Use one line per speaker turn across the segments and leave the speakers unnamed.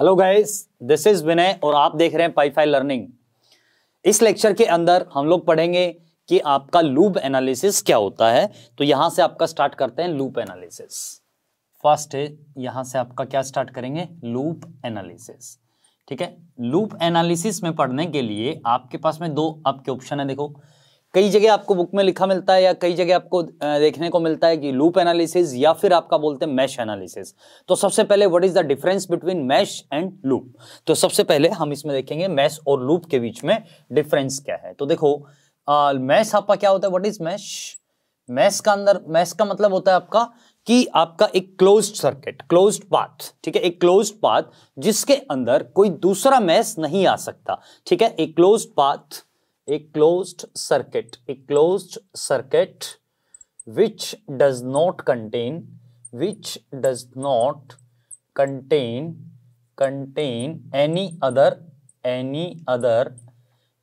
Hello guys this is Vinay और आप देख रहे हैं पाईफाई लर्निंग इस लेक्चर के अंदर हम लोग पढ़ेंगे कि आपका लूप एनालिसिस क्या होता है तो यहां से आपका स्टार्ट करते हैं लूप एनालिसिस फर्स्ट है यहां से आपका क्या स्टार्ट करेंगे लूप एनालिसिस ठीक है लूप एनालिसिस में पढ़ने के लिए आपके पास में दो आपके ऑप्शन है देखो कई जगह आपको बुक में लिखा मिलता है या कई जगह आपको देखने को मिलता है कि लूप एनालिसिस या फिर आपका बोलते हैं मैश एनालिसिस तो सबसे पहले what is the difference between mesh and loop तो सबसे पहले हम इसमें देखेंगे मैश और लूप के बीच में डिफरेंस क्या है तो देखो मैश आपका क्या होता है व्हाट इज मैश मैश का अंदर मैश का मतलब होता है आपका कि आपका एक क्लोज सर्किट क्लोज पाथ ठीक है एक क्लोज पाथ जिसके अंदर कोई दूसरा मैश नहीं आ सकता ठीक है एक close path a closed circuit a closed circuit which does not contain which does not contain contain any other any other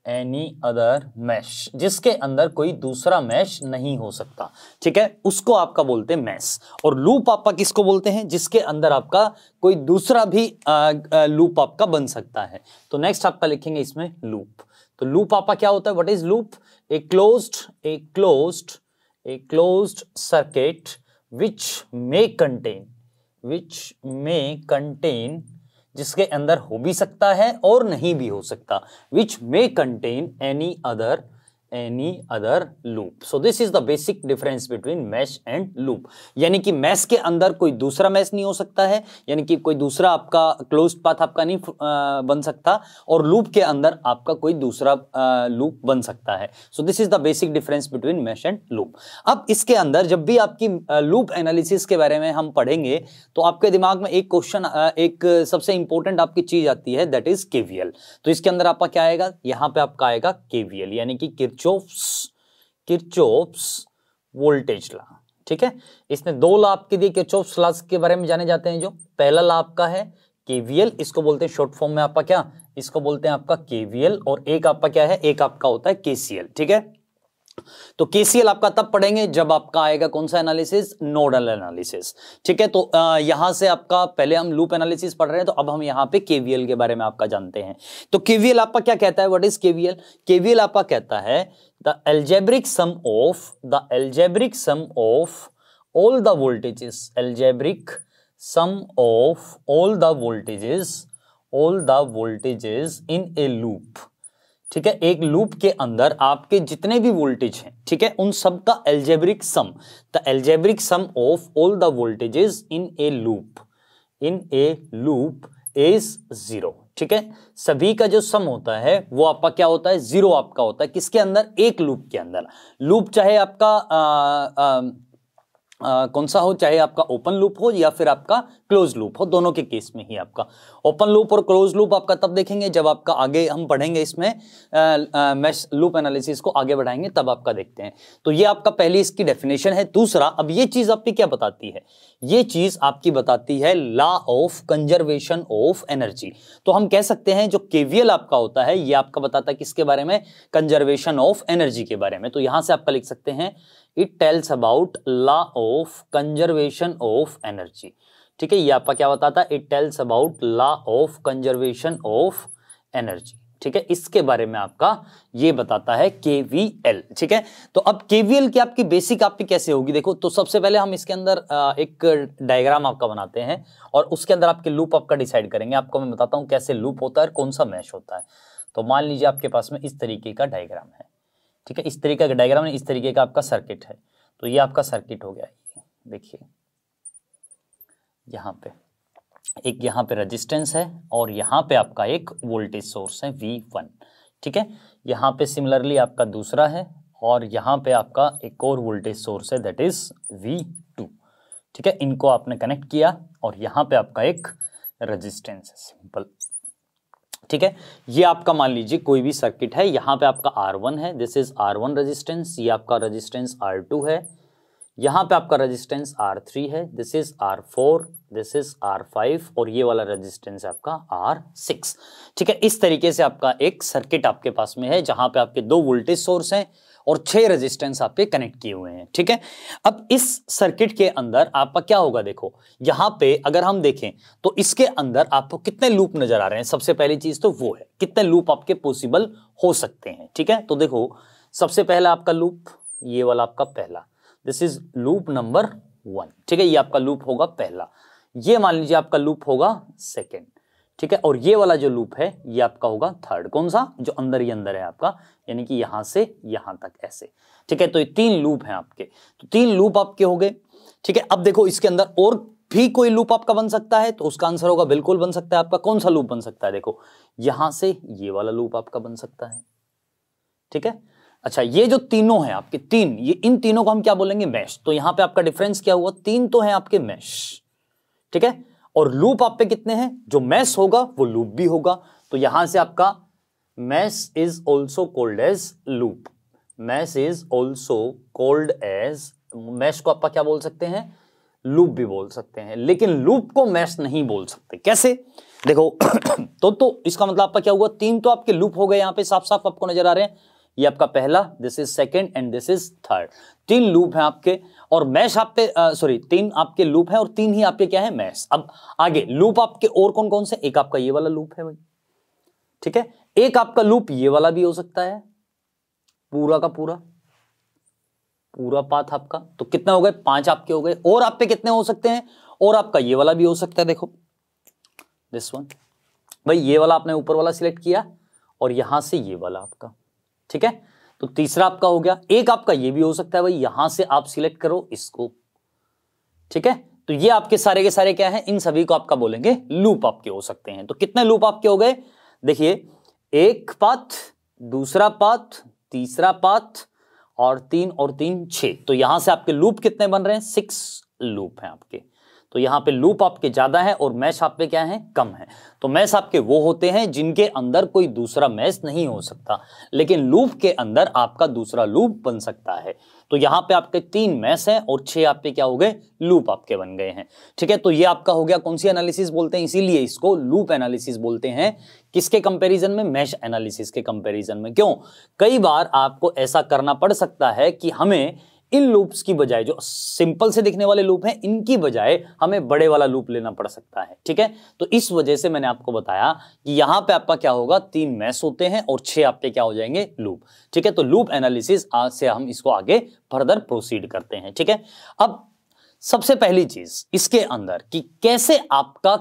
any other mesh जिसके अंदर कोई दूसरा मैश नहीं हो सकता ठीक है उसको आपका बोलते हैं मैश और लूप आपका किसको बोलते हैं जिसके अंदर आपका कोई दूसरा भी आ, आ, लूप आपका बन सकता है तो नेक्स्ट आपका लिखेंगे इसमें लूप तो लूप आपका क्या होता है what is loop a closed a closed a closed circuit which may contain which may contain जिसके अंदर हो भी सकता है और नहीं भी हो सकता which may contain any other any other loop. So this is the basic difference between mesh and loop. यानी कि mesh के अंदर कोई दूसरा mesh नहीं हो सकता है यानी कि कोई दूसरा आपका closed path आपका नहीं बन सकता और loop के अंदर आपका कोई दूसरा loop बन सकता है So this is the basic difference between mesh and loop. अब इसके अंदर जब भी आपकी loop analysis के बारे में हम पढ़ेंगे तो आपके दिमाग में एक question, एक सबसे important आपकी चीज आती है that is KVL. तो इसके अंदर आपका क्या आएगा यहाँ पे आपका आएगा KVL. यानी कि किरचोप्स किरचोप्स वोल्टेज ला ठीक है इसने दो लाभ आपके दिए किरचोप्स लाज के बारे में जाने जाते हैं जो पहला लाभ आपका है केवीएल इसको बोलते हैं शॉर्ट फॉर्म में आपका क्या इसको बोलते हैं आपका केवीएल और एक आपका क्या है एक आपका होता है केसीएल ठीक है तो केसीएल आपका तब पढ़ेंगे जब आपका आएगा कौन सा एनालिसिस नोडल एनालिसिस ठीक है तो आ, यहां से आपका पहले हम लूप एनालिसिस पढ़ रहे हैं तो अब हम यहां पे केवीएल के बारे में आपका जानते हैं तो केवीएल आपका क्या कहता है व्हाट इज केवीएल केवीएल आपका कहता है the algebraic sum of the algebraic sum of all the voltages algebraic sum of all the voltages all the voltages in a loop ठीक है एक लूप के अंदर आपके जितने भी वोल्टेज हैं ठीक है उन सब का algebraic sum the algebraic sum of all the voltages in a loop in a loop is zero ठीक है सभी का जो सम होता है वो आपका क्या होता है जीरो आपका होता है किसके अंदर एक लूप के अंदर लूप चाहे आपका आ, आ, आ, कौन सा हो चाहे आपका ओपन लूप हो या फिर आपका क्लोज लूप हो दोनों के केस में ही आपका ओपन लूप और क्लोज लूप आपका तब देखेंगे जब आपका आगे हम पढ़ेंगे इसमें मैश लूप एनालिसिस को आगे बढ़ाएंगे तब आपका देखते हैं तो ये आपका पहली इसकी डेफिनेशन है दूसरा अब ये चीज़ आपकी क्या बताती है ये चीज़ आपकी बताती है law of conservation of energy तो हम कह सकते हैं जो केवीएल आपका होता है ये आपका बताता है किसके बारे में कंजर्वेशन ऑफ एनर्जी के बारे में तो यहाँ से आपका लिख सकते हैं it tells about law of conservation of energy ठीक है ये आपका क्या बताता है it tells about law of conservation of energy ठीक है इसके बारे में आपका ये बताता है केवीएल ठीक है तो अब केवीएल की आपकी बेसिक आपकी कैसे होगी देखो तो सबसे पहले हम इसके अंदर एक डायग्राम आपका बनाते हैं और उसके अंदर आपके लूप आपका डिसाइड करेंगे आपको मैं बताता हूँ कैसे लूप होता है और कौन सा मैश होता है तो मान लीजिए आपके पास में इस तरीके का डायग्राम है ठीक है इस तरीके का डायग्राम इस तरीके का आपका सर्किट है तो ये आपका सर्किट हो गया देखिए यहाँ पे एक यहाँ पे रेजिस्टेंस है और यहाँ पे आपका एक वोल्टेज सोर्स है वी वन ठीक है यहाँ पे सिमिलरली आपका दूसरा है और यहाँ पे आपका एक और वोल्टेज सोर्स है दैट इज़ वी टू ठीक है इनको आपने कनेक्ट किया और यहाँ पे आपका एक रेजिस्टेंस है सिंपल ठीक है ये आपका मान लीजिए कोई भी सर्किट है यहाँ पे आपका R1 है दिस इज R1 रजिस्टेंस ये आपका रजिस्टेंस R2 है यहाँ पे आपका रजिस्टेंस R3 है this is R4 this is R5 और ये वाला रजिस्टेंस आपका R6 ठीक है इस तरीके से आपका एक सर्किट आपके पास में है जहाँ पे आपके दो वोल्टेज सोर्स हैं और छह रेजिस्टेंस आपके कनेक्ट किए हुए हैं ठीक है अब इस सर्किट के अंदर आपका क्या होगा देखो यहां पे अगर हम देखें तो इसके अंदर आपको कितने लूप नजर आ रहे हैं सबसे पहली चीज तो वो है कितने लूप आपके पॉसिबल हो सकते हैं ठीक है तो देखो सबसे पहला आपका लूप ये वाला आपका पहला this is loop number one ठीक है ये आपका लूप होगा पहला ये मान लीजिए आपका लूप होगा सेकेंड ठीक है और ये वाला जो लूप है ये आपका होगा थर्ड कौन सा जो अंदर ही अंदर है आपका यानी कि यहां से यहां तक ऐसे ठीक है तो ये तीन लूप हैं आपके तो तीन लूप आपके हो गए ठीक है अब देखो इसके अंदर और भी कोई लूप आपका बन सकता है तो उसका आंसर होगा बिल्कुल बन सकता है आपका कौन सा लूप बन सकता है देखो यहां से ये वाला लूप आपका बन सकता है ठीक है अच्छा ये जो तीनों हैं आपके तीन ये इन तीनों को हम क्या बोलेंगे मैश तो यहां पे आपका डिफरेंस क्या हुआ तीन तो है आपके मैश ठीक है और लूप आप पे कितने हैं जो मैस होगा वो लूप भी होगा तो यहां से आपका mesh is also called as loop mesh is also called as mesh को आपका क्या बोल सकते हैं लूप भी बोल सकते हैं लेकिन लूप को मैश नहीं बोल सकते कैसे देखो तो तो इसका मतलब आपका क्या हुआ तीन तो आपके लूप हो गए यहां पे साफ साफ आपको नजर आ रहे हैं ये आपका पहला this is second and this is third तीन लूप हैं आपके और मैश आप सॉरी तीन आपके लूप है और तीन ही आपके क्या है मैश अब आगे लूप आपके और कौन कौन से एक आपका ये वाला लूप है भाई ठीक है एक आपका लूप ये वाला भी हो सकता है पूरा का पूरा पूरा पाथ आपका तो कितना हो गए पांच आपके हो गए और आप कितने हो सकते हैं और आपका ये वाला भी हो सकता है देखो दिस वन भाई ये वाला आपने ऊपर वाला सिलेक्ट किया और यहां से ये वाला आपका ठीक है तो तीसरा आपका हो गया एक आपका ये भी हो सकता है भाई यहां से आप सिलेक्ट करो इसको ठीक है तो ये आपके सारे के सारे क्या है इन सभी को आपका बोलेंगे लूप आपके हो सकते हैं तो कितने लूप आपके हो गए देखिए एक पाथ दूसरा पाथ तीसरा पाथ और तीन और तीन छे तो यहां से आपके लूप कितने बन रहे हैं सिक्स लूप हैं आपके तो यहाँ पे लूप आपके ज़्यादा है और मैश आप क्या है कम है तो मैश आपके वो होते हैं जिनके अंदर कोई दूसरा मैश नहीं हो सकता लेकिन लूप के अंदर आपका दूसरा लूप बन सकता है तो यहाँ पे आपके तीन मैश हैं और छह आप पे क्या हो गए लूप आपके बन गए हैं ठीक है तो ये आपका हो गया कौन सी एनालिसिस बोलते हैं इसीलिए इसको लूप एनालिसिस बोलते हैं किसके कंपेरिजन में मैश एनालिसिस के कंपेरिजन में क्यों कई बार आपको ऐसा करना पड़ सकता है कि हमें इन लूप्स की बजाय जो सिंपल से दिखने वाले लूप हैं इनकी बजाय हमें बड़े वाला लूप लेना पड़ सकता है ठीक है तो इस वजह से मैंने आपको बताया कि यहां पे आपका क्या होगा तीन मैस होते हैं और छह आपके क्या हो जाएंगे लूप ठीक है तो लूप एनालिसिस आज से हम इसको आगे फर्दर प्रोसीड करते हैं ठीक है अब सबसे पहली चीज इसके अंदर कि कैसे आपका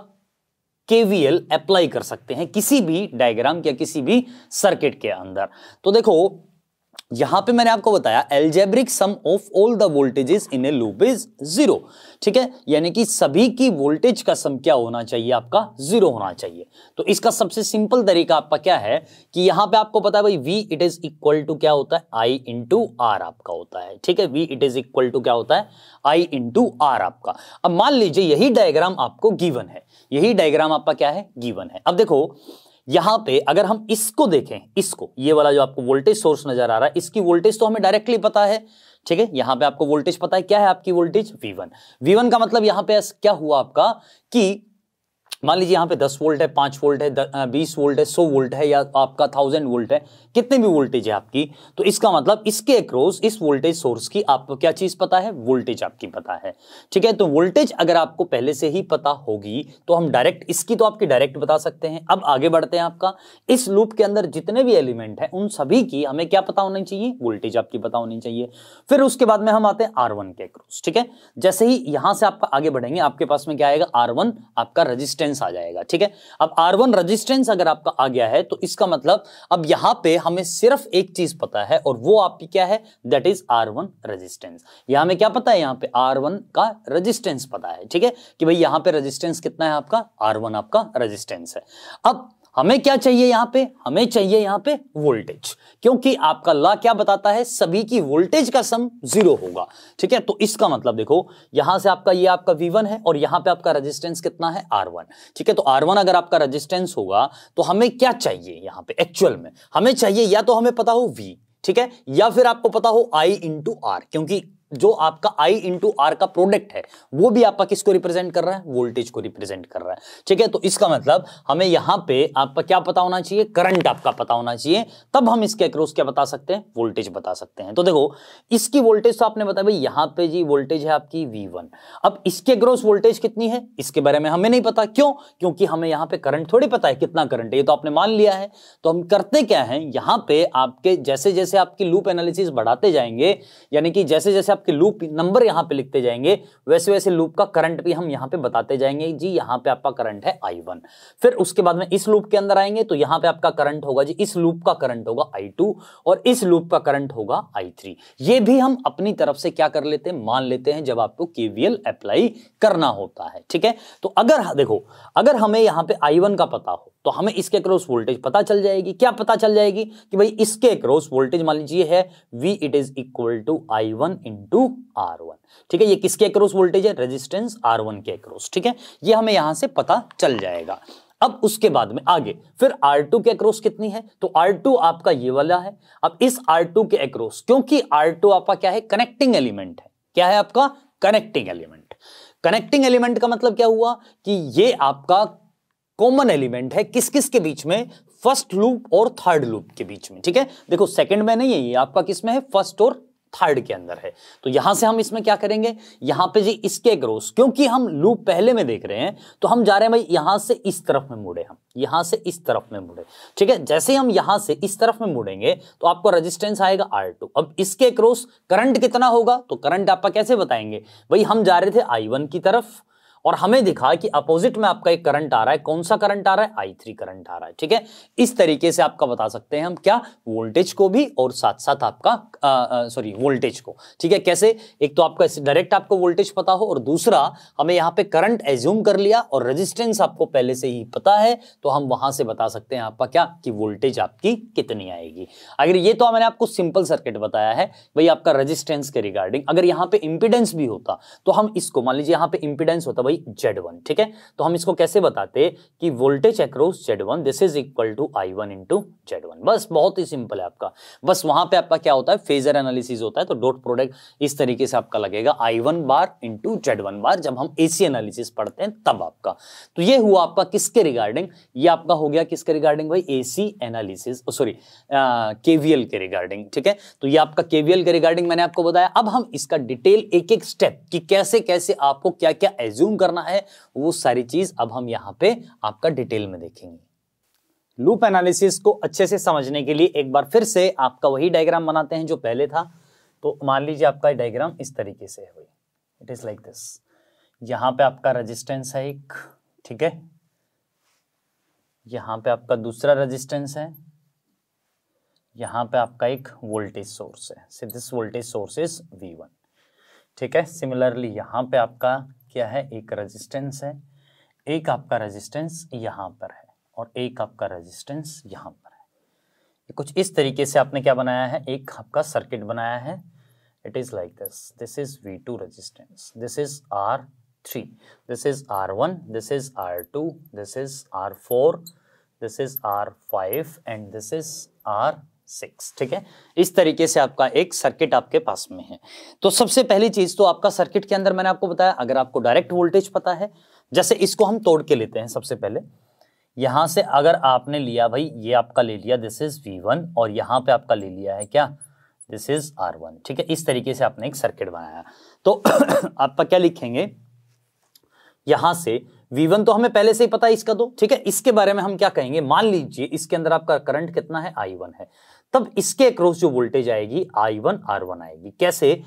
केवीएल अप्लाई कर सकते हैं किसी भी डायग्राम या किसी भी सर्किट के अंदर तो देखो यहां पे मैंने आपको बताया algebraic sum of all the voltages in a loop is zero ठीक है यानी कि सभी की वोल्टेज का सम क्या होना चाहिए आपका जीरो होना चाहिए तो इसका सबसे सिंपल तरीका आपका क्या है कि यहां पे आपको पता है भाई V it is equal to क्या होता है आई इंटू आर आपका होता है ठीक है V it is equal to क्या होता है आई इंटू आर आपका अब मान लीजिए यही डायग्राम आपको गीवन है यही डायग्राम आपका क्या है गीवन है अब देखो यहां पे अगर हम इसको देखें इसको ये वाला जो आपको वोल्टेज सोर्स नजर आ रहा है इसकी वोल्टेज तो हमें डायरेक्टली पता है ठीक है यहां पे आपको वोल्टेज पता है क्या है आपकी वोल्टेज V1 V1 का मतलब यहां पे क्या हुआ आपका कि मान लीजिए यहाँ पे दस वोल्ट है पाँच वोल्ट है बीस वोल्ट है सौ वोल्ट है या आपका थाउजेंड वोल्ट है कितने भी वोल्टेज है आपकी तो इसका मतलब इसके अक्रोस इस वोल्टेज सोर्स की आपको क्या चीज़ पता है वोल्टेज आपकी पता है ठीक है तो वोल्टेज अगर आपको पहले से ही पता होगी तो हम डायरेक्ट इसकी तो आपकी डायरेक्ट बता सकते हैं अब आगे बढ़ते हैं आपका इस लूप के अंदर जितने भी एलिमेंट है उन सभी की हमें क्या पता होनी चाहिए वोल्टेज आपकी पता होनी चाहिए फिर उसके बाद में हम आते हैं आर के अक्रोस ठीक है जैसे ही यहां से आपका आगे बढ़ेंगे आपके पास में क्या आएगा आर आपका रजिस्टेंस रेजिस्टेंस आ जाएगा ठीक है अब आर वन रजिस्टेंस अगर आपका आ गया है तो इसका मतलब अब यहां पे हमें सिर्फ एक चीज पता है और वो आपकी क्या है that is R one resistance यहाँ हमें क्या पता है यहां पे आर वन का रजिस्टेंस पता है ठीक है कि भाई यहां पे रजिस्टेंस कितना है आपका आर आपका रजिस्टेंस है अब हमें क्या चाहिए यहां पे हमें चाहिए यहां पे वोल्टेज क्योंकि आपका ला क्या बताता है सभी की वोल्टेज का सम जीरो होगा ठीक है तो इसका मतलब देखो यहां से आपका ये आपका V1 है और यहां पे आपका रेजिस्टेंस कितना है R1 ठीक है तो R1 अगर आपका रेजिस्टेंस होगा तो हमें क्या चाहिए यहां पे एक्चुअल में हमें चाहिए या तो हमें पता हो वी ठीक है या फिर आपको पता हो I इंटू आर क्योंकि जो आपका आई इंटू आर का प्रोडक्ट है वो भी आपका किसको रिप्रेजेंट कर रहा है वोल्टेज को रिप्रेजेंट कर रहा है ठीक है तो इसका मतलब हमें यहां पे आपका क्या पता होना चाहिए करंट आपका पता होना चाहिए तब हम इसके अक्रोस क्या बता सकते हैं वोल्टेज बता सकते हैं तो देखो इसकी वोल्टेज तो आपने बताया भाई यहां पर जी वोल्टेज है आपकी वी अब इसके अक्रोस वोल्टेज कितनी है इसके बारे में हमें नहीं पता क्यों क्योंकि हमें यहां पर करंट थोड़ी पता है कितना करंट है ये तो आपने मान लिया है तो हम करते क्या है यहां पर आपके जैसे जैसे आपकी लूप एनालिसिस बढ़ाते जाएंगे यानी कि जैसे जैसे आपके लूप नंबर यहाँ पे लिखते जाएंगे वैसे वैसे लूप का करंट भी हम यहाँ पे बताते जाएंगे जी यहाँ पे आपका करंट है आई वन फिर उसके बाद में इस लूप के अंदर आएंगे तो यहाँ पे आपका करंट होगा जी इस लूप का करंट होगा आई टू और इस लूप का करंट होगा आई थ्री ये भी हम अपनी तरफ से क्या कर लेते हैं मान लेते हैं जब आपको केवीएल अप्लाई करना होता है ठीक है तो अगर देखो अगर हमें यहाँ पे आई वन का पता हो तो हमें इसके क्रॉस वोल्टेज पता चल जाएगी क्या पता चल जाएगी कि भाई इसके क्रॉस वोल्टेज मान लीजिए है V it is equal to I one into R one ठीक है ये किसके क्रॉस वोल्टेज है रेजिस्टेंस आर वन के क्रॉस ठीक है ये हमें यहां से पता चल जाएगा अब उसके बाद में आगे फिर R2 के अक्रोस कितनी है तो R2 आपका ये वाला है अब इस R2 के अक्रोस क्योंकि R2 आपका क्या है कनेक्टिंग एलिमेंट है क्या है आपका कनेक्टिंग एलिमेंट कनेक्टिंग एलिमेंट का मतलब क्या हुआ कि ये आपका कॉमन एलिमेंट है किस किस के बीच में फर्स्ट लूप और थर्ड लूप के बीच में ठीक है देखो सेकंड में नहीं है ये आपका किस में है फर्स्ट और थर्ड के अंदर है तो यहां से हम इसमें क्या करेंगे यहां पे जी इसके ग्रोस क्योंकि हम लूप पहले में देख रहे हैं तो हम जा रहे हैं भाई यहां से इस तरफ में मुड़े हम यहां से इस तरफ में मुड़े ठीक है जैसे हम यहां से इस तरफ में मुड़ेंगे तो आपको रेजिस्टेंस आएगा आर टू अब इसके क्रोस करंट कितना होगा तो करंट आपका कैसे बताएंगे भाई हम जा रहे थे आई की तरफ और हमें दिखा कि अपोजिट में आपका एक करंट आ रहा है कौन सा करंट आ रहा है आई थ्री करंट आ रहा है ठीक है इस तरीके से आपका बता सकते हैं हम क्या वोल्टेज को भी और साथ साथ आपका सॉरी वोल्टेज को ठीक है कैसे एक तो आपका डायरेक्ट आपको वोल्टेज पता हो और दूसरा हमें यहाँ पे करंट एज्यूम कर लिया और रेजिस्टेंस आपको पहले से ही पता है तो हम वहां से बता सकते हैं आपका क्या कि वोल्टेज आपकी कितनी आएगी अगर ये तो मैंने आपको सिंपल सर्किट बताया है भाई आपका रजिस्टेंस के रिगार्डिंग अगर यहाँ पे इंपिडेंस भी होता तो हम इसको मान लीजिए यहाँ पे इंपिडेंस होता वही जेड वन ठीक है तो हम इसको कैसे बताते कि voltage across Z one this is equal to I one into Z one बस बहुत ही सिंपल है आपका बस वहां पे आपका क्या होता है फेजर एनालिसिस होता है तो डॉट प्रोडक्ट इस तरीके से आपका लगेगा I one bar into Z one bar जब हम एसी एनालिसिस पढ़ते हैं तब आपका तो ये हुआ आपका किसके रिगार्डिंग ये आपका हो गया किसके रिगार्डिंग भाई एसी एनालिसिस सॉरी केवीएल के रिगार्डिंग ठीक है तो ये आपका केवीएल के रिगार्डिंग मैंने आपको बताया अब हम इसका डिटेल एक एक स्टेप कि कैसे कैसे आपको क्या क्या एज्यूम करना है वो सारी चीज अब हम यहाँ पे आपका डिटेल में देखेंगे लूप एनालिसिस को अच्छे से समझने के लिए एक बार फिर से आपका वही डायग्राम बनाते हैं जो पहले था तो मान लीजिए आपका डायग्राम इस तरीके से है इट इज लाइक दिस यहाँ पे आपका रेजिस्टेंस है एक ठीक है यहाँ पे आपका दूसरा रेजिस्टेंस है यहाँ पे आपका एक वोल्टेज सोर्स है this voltage source is V ठीक है सिमिलरली यहाँ पे आपका क्या है एक रेजिस्टेंस है एक आपका रेजिस्टेंस यहाँ पर है और एक आपका रेजिस्टेंस यहाँ पर है कुछ इस तरीके से आपने क्या बनाया है एक आपका सर्किट बनाया है it is like this this is V two resistance this is R three this is R one this is R two this is R four this is R five and this is R six ठीक है इस तरीके से आपका एक circuit आपके पास में है तो सबसे पहली चीज तो आपका सर्किट के अंदर मैंने आपको बताया अगर आपको डायरेक्ट वोल्टेज पता है जैसे इसको हम तोड़ के लेते हैं सबसे पहले यहां से अगर आपने लिया भाई ये आपका ले लिया दिस इज वी वन और यहां पे आपका ले लिया है क्या दिस इज आर वन ठीक है इस तरीके से आपने एक सर्किट बनाया तो आपका क्या लिखेंगे यहां से V1 तो हमें पहले से ही पता है इसका दो ठीक है इसके बारे में हम क्या कहेंगे मान लीजिए इसके अंदर आपका करंट कितना है I1 है तब इसके अक्रॉस जो वोल्टेज आएगी आई वन आर वन आएगी कैसे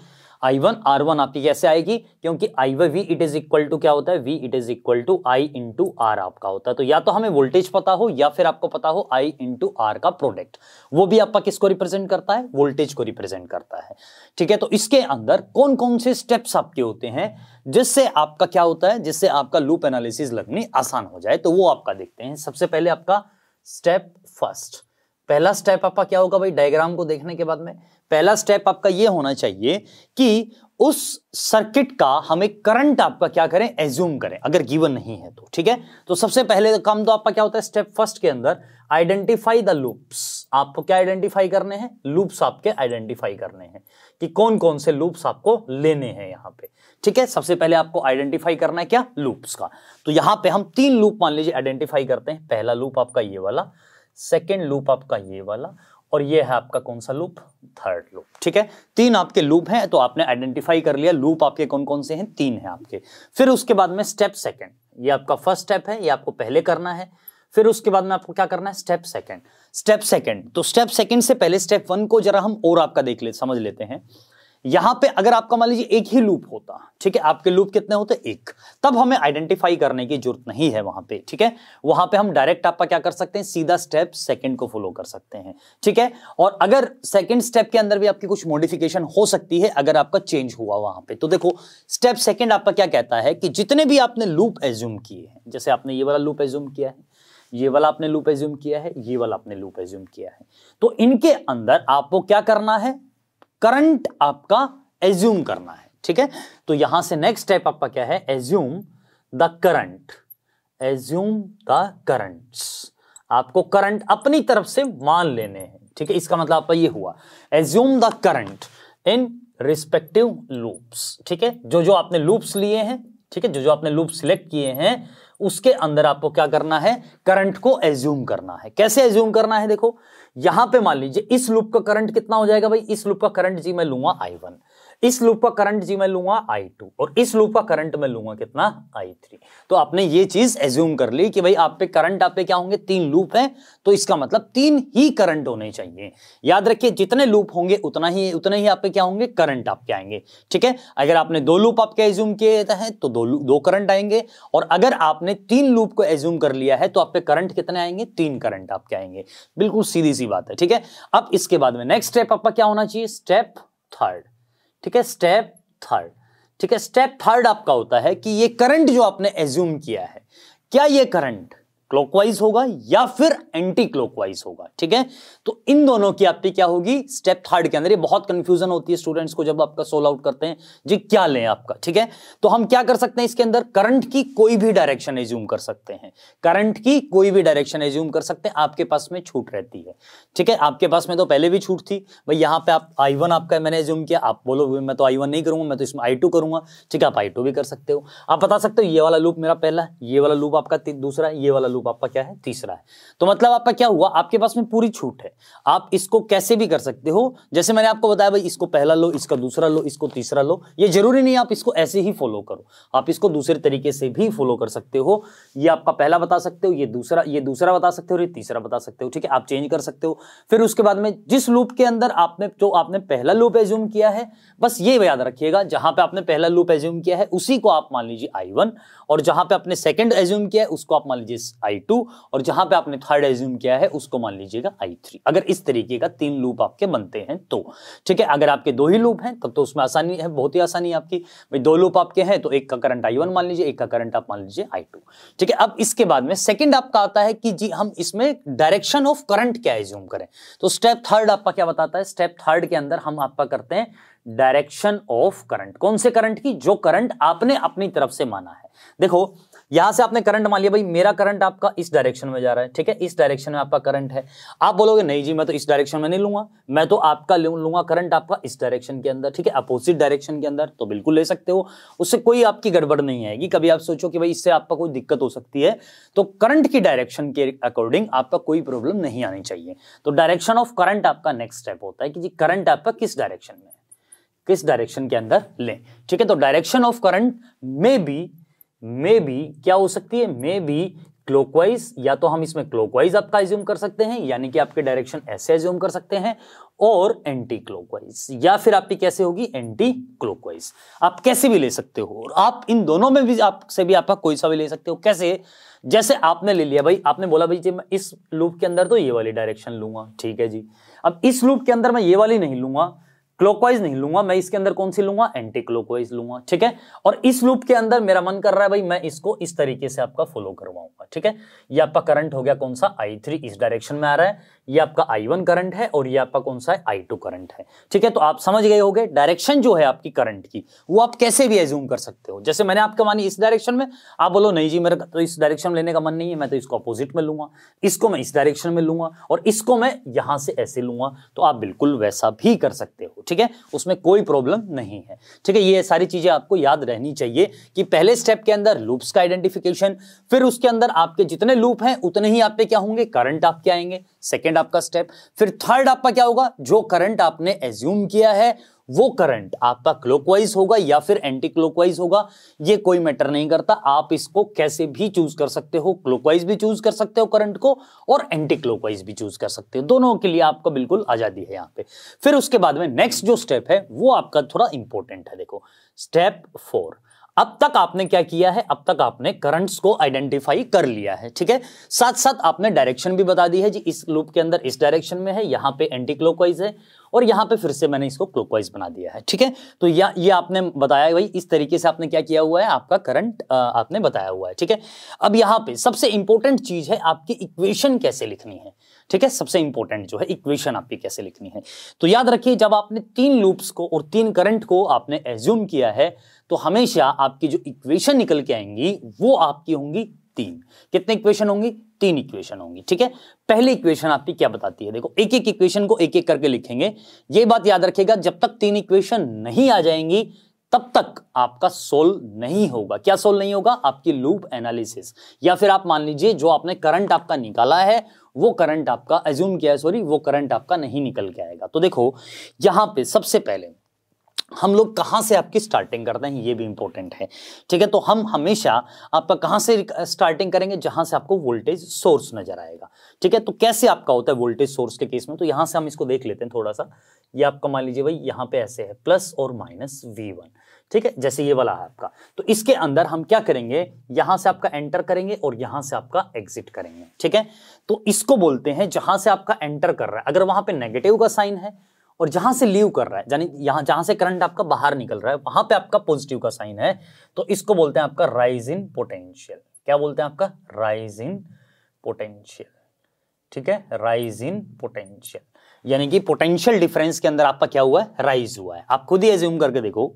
आई वन आर वन आपकी कैसे आएगी क्योंकि I V it is equal to क्या होता है V it is equal to I into R आपका होता है तो या तो हमें वोल्टेज पता हो या फिर आपको पता हो आई इंटू आर का प्रोडक्ट वो भी आपका किसको रिप्रेजेंट करता है वोल्टेज को रिप्रेजेंट करता है ठीक है तो इसके अंदर कौन कौन से स्टेप्स आपके होते हैं जिससे आपका क्या होता है जिससे आपका लूप एनालिसिस लगनी आसान हो जाए तो वो आपका देखते हैं सबसे पहले आपका स्टेप फर्स्ट पहला स्टेप आपका क्या होगा भाई डायग्राम को देखने के बाद में पहला स्टेप आपका ये होना चाहिए कि उस सर्किट का हमें करंट आपका क्या करें एज्यूम करें अगर गिवन नहीं है तो ठीक है तो सबसे पहले काम तो आपका क्या होता है स्टेप फर्स्ट के अंदर आइडेंटिफाई द लूप्स आपको क्या आइडेंटिफाई करने हैं लूप्स आपके आइडेंटिफाई करने हैं कि कौन कौन से लूप्स आपको लेने हैं यहाँ पे ठीक है सबसे पहले आपको आइडेंटिफाई करना है क्या लूप्स का तो यहाँ पे हम तीन लूप मान लीजिए आइडेंटिफाई करते हैं पहला लूप आपका ये वाला सेकेंड लूप आपका ये वाला और ये है आपका कौन सा लूप थर्ड लूप ठीक है तीन आपके लूप हैं तो आपने आइडेंटिफाई कर लिया लूप आपके कौन कौन से हैं तीन हैं आपके फिर उसके बाद में स्टेप सेकेंड ये आपका फर्स्ट स्टेप है ये आपको पहले करना है फिर उसके बाद में आपको क्या करना है स्टेप सेकेंड स्टेप सेकंड तो स्टेप सेकंड से पहले स्टेप वन को जरा हम और आपका देख ले समझ लेते हैं यहां पे अगर आपका मान लीजिए एक ही लूप होता ठीक है आपके लूप कितने होते एक तब हमें आइडेंटिफाई करने की जरूरत नहीं है वहां पे ठीक है वहां पे हम डायरेक्ट आपका क्या कर सकते हैं सीधा स्टेप सेकंड को फॉलो कर सकते हैं ठीक है और अगर सेकंड स्टेप के अंदर भी आपकी कुछ मॉडिफिकेशन हो सकती है अगर आपका चेंज हुआ वहां पर तो देखो स्टेप सेकेंड आपका क्या कहता है कि जितने भी आपने लूप एज्यूम किए हैं जैसे आपने ये वाला लूप एज्यूम किया है ये वाला आपने लूप एज्यूम किया है ये वाला आपने लूप एज्यूम किया है तो इनके अंदर आपको क्या करना है करंट आपका एज्यूम करना है ठीक है तो यहां से नेक्स्ट स्टेप आपका क्या है assume the current assume the current आपको करंट अपनी तरफ से मान लेने हैं ठीक है इसका मतलब आपका ये हुआ assume the current in respective loops ठीक है जो जो आपने लूप्स लिए हैं ठीक है जो जो आपने लूप सिलेक्ट किए हैं उसके अंदर आपको क्या करना है करंट को एज्यूम करना है कैसे एज्यूम करना है देखो यहां पे मान लीजिए इस लूप का करंट कितना हो जाएगा भाई इस लूप का करंट जी मैं लूंगा आई वन इस लूप का करंट जी मैं लूंगा आई टू और इस लूप का करंट मैं लूंगा कितना आई थ्री तो आपने ये चीज एज्यूम कर ली कि भाई आप पे करंट आप पे क्या होंगे तीन लूप हैं तो इसका मतलब तीन ही करंट होने चाहिए याद रखिए जितने लूप होंगे उतना ही उतने ही आप पे क्या होंगे करंट आपके आएंगे ठीक है अगर आपने दो लूप आपके एज्यूम किए हैं तो दो दो करंट आएंगे और अगर आपने तीन लूप को एज्यूम कर लिया है तो आप पे करंट कितने आएंगे तीन करंट आपके आएंगे बिल्कुल सीधी सी बात है ठीक है अब इसके बाद में नेक्स्ट स्टेप आपका क्या होना चाहिए स्टेप थर्ड ठीक है स्टेप थर्ड ठीक है स्टेप थर्ड आपका होता है कि ये करंट जो आपने एज्यूम किया है क्या ये करंट क्लॉकवाइज होगा या फिर एंटी क्लॉकवाइज होगा ठीक है तो इन दोनों की आपकी क्या होगी स्टेप थर्ड के अंदर ये बहुत कंफ्यूजन होती है स्टूडेंट्स को जब आपका सोल आउट करते हैं जी क्या लें आपका ठीक है तो हम क्या कर सकते हैं इसके अंदर करंट की कोई भी डायरेक्शन एज्यूम कर सकते हैं करंट की कोई भी डायरेक्शन एज्यूम कर सकते हैं आपके पास में छूट रहती है ठीक है आपके पास में तो पहले भी छूट थी भाई यहाँ पे आप आई आपका मैंने एज्यूम किया आप बोलो मैं तो आई नहीं करूंगा मैं तो इसमें आई करूंगा ठीक है आप आई भी कर सकते हो आप बता सकते हो ये वाला लूप मेरा पहला ये वाला लूप आपका दूसरा ये वाला लूप स्वरूप आपका क्या है तीसरा है तो मतलब आपका क्या हुआ आपके पास में पूरी छूट है आप इसको कैसे भी कर सकते हो जैसे मैंने आपको बताया भाई इसको पहला लो इसका दूसरा लो इसको तीसरा लो ये जरूरी नहीं आप इसको ऐसे ही फॉलो करो आप इसको दूसरे तरीके से भी फॉलो कर सकते हो ये आपका पहला बता सकते हो ये दूसरा ये दूसरा बता सकते हो ये तीसरा बता सकते हो ठीक है आप चेंज कर सकते हो फिर उसके बाद में जिस लूप के अंदर आपने जो आपने पहला लूप एज्यूम किया है बस ये याद रखिएगा जहां पर आपने पहला लूप एज्यूम किया है उसी को आप मान लीजिए आई और जहां पे आपने सेकंड एज्यूम किया है उसको आप मान लीजिए आई टू और जहां पे आपने थर्ड एज्यूम किया है उसको मान लीजिएगा आई थ्री अगर इस तरीके का तीन लूप आपके बनते हैं तो ठीक है अगर आपके दो ही लूप हैं तब तो उसमें आसानी है बहुत ही आसानी है आपकी भाई दो लूप आपके हैं तो एक का करंट आई मान लीजिए एक का करंट आप मान लीजिए आई ठीक है अब इसके बाद में सेकेंड आपका आता है कि जी हम इसमें डायरेक्शन ऑफ करंट क्या एज्यूम करें तो स्टेप थर्ड आपका क्या बताता है स्टेप थर्ड के अंदर हम आपका करते हैं डायरेक्शन ऑफ करंट कौन से करंट की जो करंट आपने अपनी तरफ से माना है देखो यहां से आपने करंट मान लिया भाई मेरा करंट आपका इस डायरेक्शन में जा रहा है ठीक है इस डायरेक्शन में आपका करंट है आप बोलोगे नहीं जी मैं तो इस डायरेक्शन में नहीं लूंगा मैं तो आपका लूंगा करंट आपका इस डायरेक्शन के अंदर ठीक है अपोजिट डायरेक्शन के अंदर तो बिल्कुल ले सकते हो उससे कोई आपकी गड़बड़ नहीं आएगी कभी आप सोचो कि भाई इससे आपका कोई दिक्कत हो सकती है तो करंट की डायरेक्शन के अकॉर्डिंग आपका कोई प्रॉब्लम नहीं आनी चाहिए तो डायरेक्शन ऑफ करंट आपका नेक्स्ट स्टेप होता है कि जी करंट आपका किस डायरेक्शन में है किस डायरेक्शन के अंदर लें ठीक है तो direction of current may be may be क्या हो सकती है मे बी क्लोकवाइज या तो हम इसमें क्लोकवाइज आपका एज्यूम कर सकते हैं यानी कि आपके डायरेक्शन ऐसे एज्यूम कर सकते हैं और एंटी क्लोकवाइज या फिर आपकी कैसे होगी एंटी क्लोकवाइज आप कैसे भी ले सकते हो और आप इन दोनों में भी आपसे भी आपका कोई सा भी ले सकते हो कैसे जैसे आपने ले लिया भाई आपने बोला भाई जी मैं इस लूप के अंदर तो ये वाली डायरेक्शन लूंगा ठीक है जी अब इस लूप के अंदर मैं ये वाली नहीं लूंगा क्लोकवाइज नहीं लूंगा मैं इसके अंदर कौन सी लूंगा एंटी क्लोकवाइज लूंगा ठीक है और इस लूप के अंदर मेरा मन कर रहा है भाई मैं इसको इस तरीके से आपका फॉलो करवाऊंगा ठीक है ये आपका करंट हो गया कौन सा आई थ्री इस डायरेक्शन में आ रहा है ये आपका आई वन करंट है और ये आपका कौन सा है आई टू करंट है ठीक है तो आप समझ गए होगे डायरेक्शन जो है आपकी करंट की वो आप कैसे भी एज्यूम कर सकते हो जैसे मैंने आपका मानी इस डायरेक्शन में आप बोलो नहीं जी मेरा तो इस डायरेक्शन में लेने का मन नहीं है मैं तो इसको अपोजिट में लूंगा इसको मैं इस डायरेक्शन में लूंगा और इसको मैं यहां से ऐसे लूंगा तो आप बिल्कुल वैसा भी कर सकते हो ठीक है उसमें कोई प्रॉब्लम नहीं है ठीक है ये सारी चीजें आपको याद रहनी चाहिए कि पहले स्टेप के अंदर लूप्स का आइडेंटिफिकेशन फिर उसके अंदर आपके जितने लूप हैं उतने ही आप पे क्या होंगे करंट आपके आएंगे सेकेंड सेकेंड आपका स्टेप फिर थर्ड आपका क्या होगा जो करंट आपने एज्यूम किया है वो करंट आपका क्लोकवाइज होगा या फिर एंटी क्लोकवाइज होगा ये कोई मैटर नहीं करता आप इसको कैसे भी चूज कर सकते हो क्लोकवाइज भी चूज कर सकते हो करंट को और एंटी क्लोकवाइज भी चूज कर सकते हो दोनों के लिए आपका बिल्कुल आजादी है यहां पे फिर उसके बाद में नेक्स्ट जो स्टेप है वो आपका थोड़ा इंपॉर्टेंट है देखो स्टेप फोर अब तक आपने क्या किया है अब तक आपने करंट्स को आइडेंटिफाई कर लिया है ठीक है साथ साथ आपने डायरेक्शन भी बता दी है जी इस लूप के अंदर इस डायरेक्शन में है यहां पे एंटी क्लोकवाइज है और यहां पे फिर से मैंने इसको क्लोकवाइज बना दिया है ठीक है तो या ये आपने बताया भाई इस तरीके से आपने क्या किया हुआ है आपका करंट आपने बताया हुआ है ठीक है अब यहां पर सबसे इंपॉर्टेंट चीज है आपकी इक्वेशन कैसे लिखनी है ठीक है सबसे इंपॉर्टेंट जो है इक्वेशन आपकी कैसे लिखनी है तो याद रखिए जब आपने तीन लूप्स को और तीन करंट को आपने एज्यूम किया है तो हमेशा आपकी जो इक्वेशन निकल के आएंगी वो आपकी होंगी तीन कितने इक्वेशन होंगी तीन इक्वेशन होंगी ठीक है पहली इक्वेशन आपकी क्या बताती है देखो एक एक इक्वेशन को एक एक करके लिखेंगे ये बात याद रखिएगा जब तक तीन इक्वेशन नहीं आ जाएंगी तब तक आपका सोल्व नहीं होगा क्या सोल्व नहीं होगा आपकी लूप एनालिसिस या फिर आप मान लीजिए जो आपने करंट आपका निकाला है वो करंट आपका एज्यूम किया है सॉरी वो करंट आपका नहीं निकल के आएगा तो देखो यहाँ पे सबसे पहले हम लोग कहां से आपकी स्टार्टिंग करते हैं ये भी इंपॉर्टेंट है ठीक है तो हम हमेशा आपका कहां से स्टार्टिंग करेंगे जहां से आपको वोल्टेज सोर्स नजर आएगा ठीक है तो कैसे आपका होता है वोल्टेज सोर्स के केस में तो यहां से हम इसको देख लेते हैं थोड़ा सा ये आपका मान लीजिए भाई यहां पे ऐसे है प्लस और माइनस वी वन ठीक है जैसे ये वाला है आपका तो इसके अंदर हम क्या करेंगे यहां से आपका एंटर करेंगे और यहां से आपका एग्जिट करेंगे ठीक है तो इसको बोलते हैं जहां से आपका एंटर कर रहा है अगर वहां पे नेगेटिव का साइन है और जहां से लीव कर रहा है यानी यहां जहां से करंट आपका बाहर निकल रहा है वहां पे आपका पॉजिटिव का साइन है तो इसको बोलते हैं आपका राइज इन पोटेंशियल क्या बोलते हैं आपका राइज इन पोटेंशियल ठीक है राइज इन पोटेंशियल यानी कि पोटेंशियल डिफरेंस के अंदर आपका क्या हुआ है राइज हुआ है आप खुद ही एज्यूम करके देखो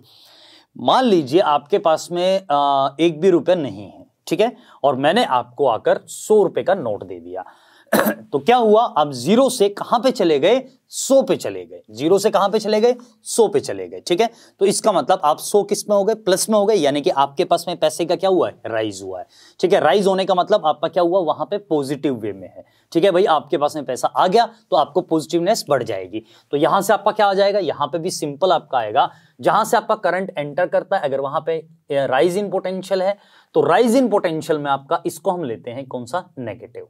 मान लीजिए आपके पास में एक भी रुपया नहीं है ठीक है और मैंने आपको आकर सौ रुपए का नोट दे दिया तो क्या हुआ आप जीरो से कहां पे चले गए सो पे चले गए जीरो से कहां पे चले गए सो पे चले गए ठीक है तो इसका मतलब आप सो किस में हो गए प्लस में हो गए यानी कि आपके पास में पैसे का क्या हुआ है राइज हुआ है ठीक है राइज होने का मतलब आपका क्या हुआ वहां पे पॉजिटिव वे में है ठीक है भाई आपके पास में पैसा आ गया तो आपको पॉजिटिवनेस बढ़ जाएगी तो यहां से आपका क्या आ जाएगा यहां पर भी सिंपल आपका आएगा जहां से आपका करंट एंटर करता है अगर वहां पर राइज इन पोटेंशियल है तो राइज इन पोटेंशियल में आपका इसको हम लेते हैं कौन सा नेगेटिव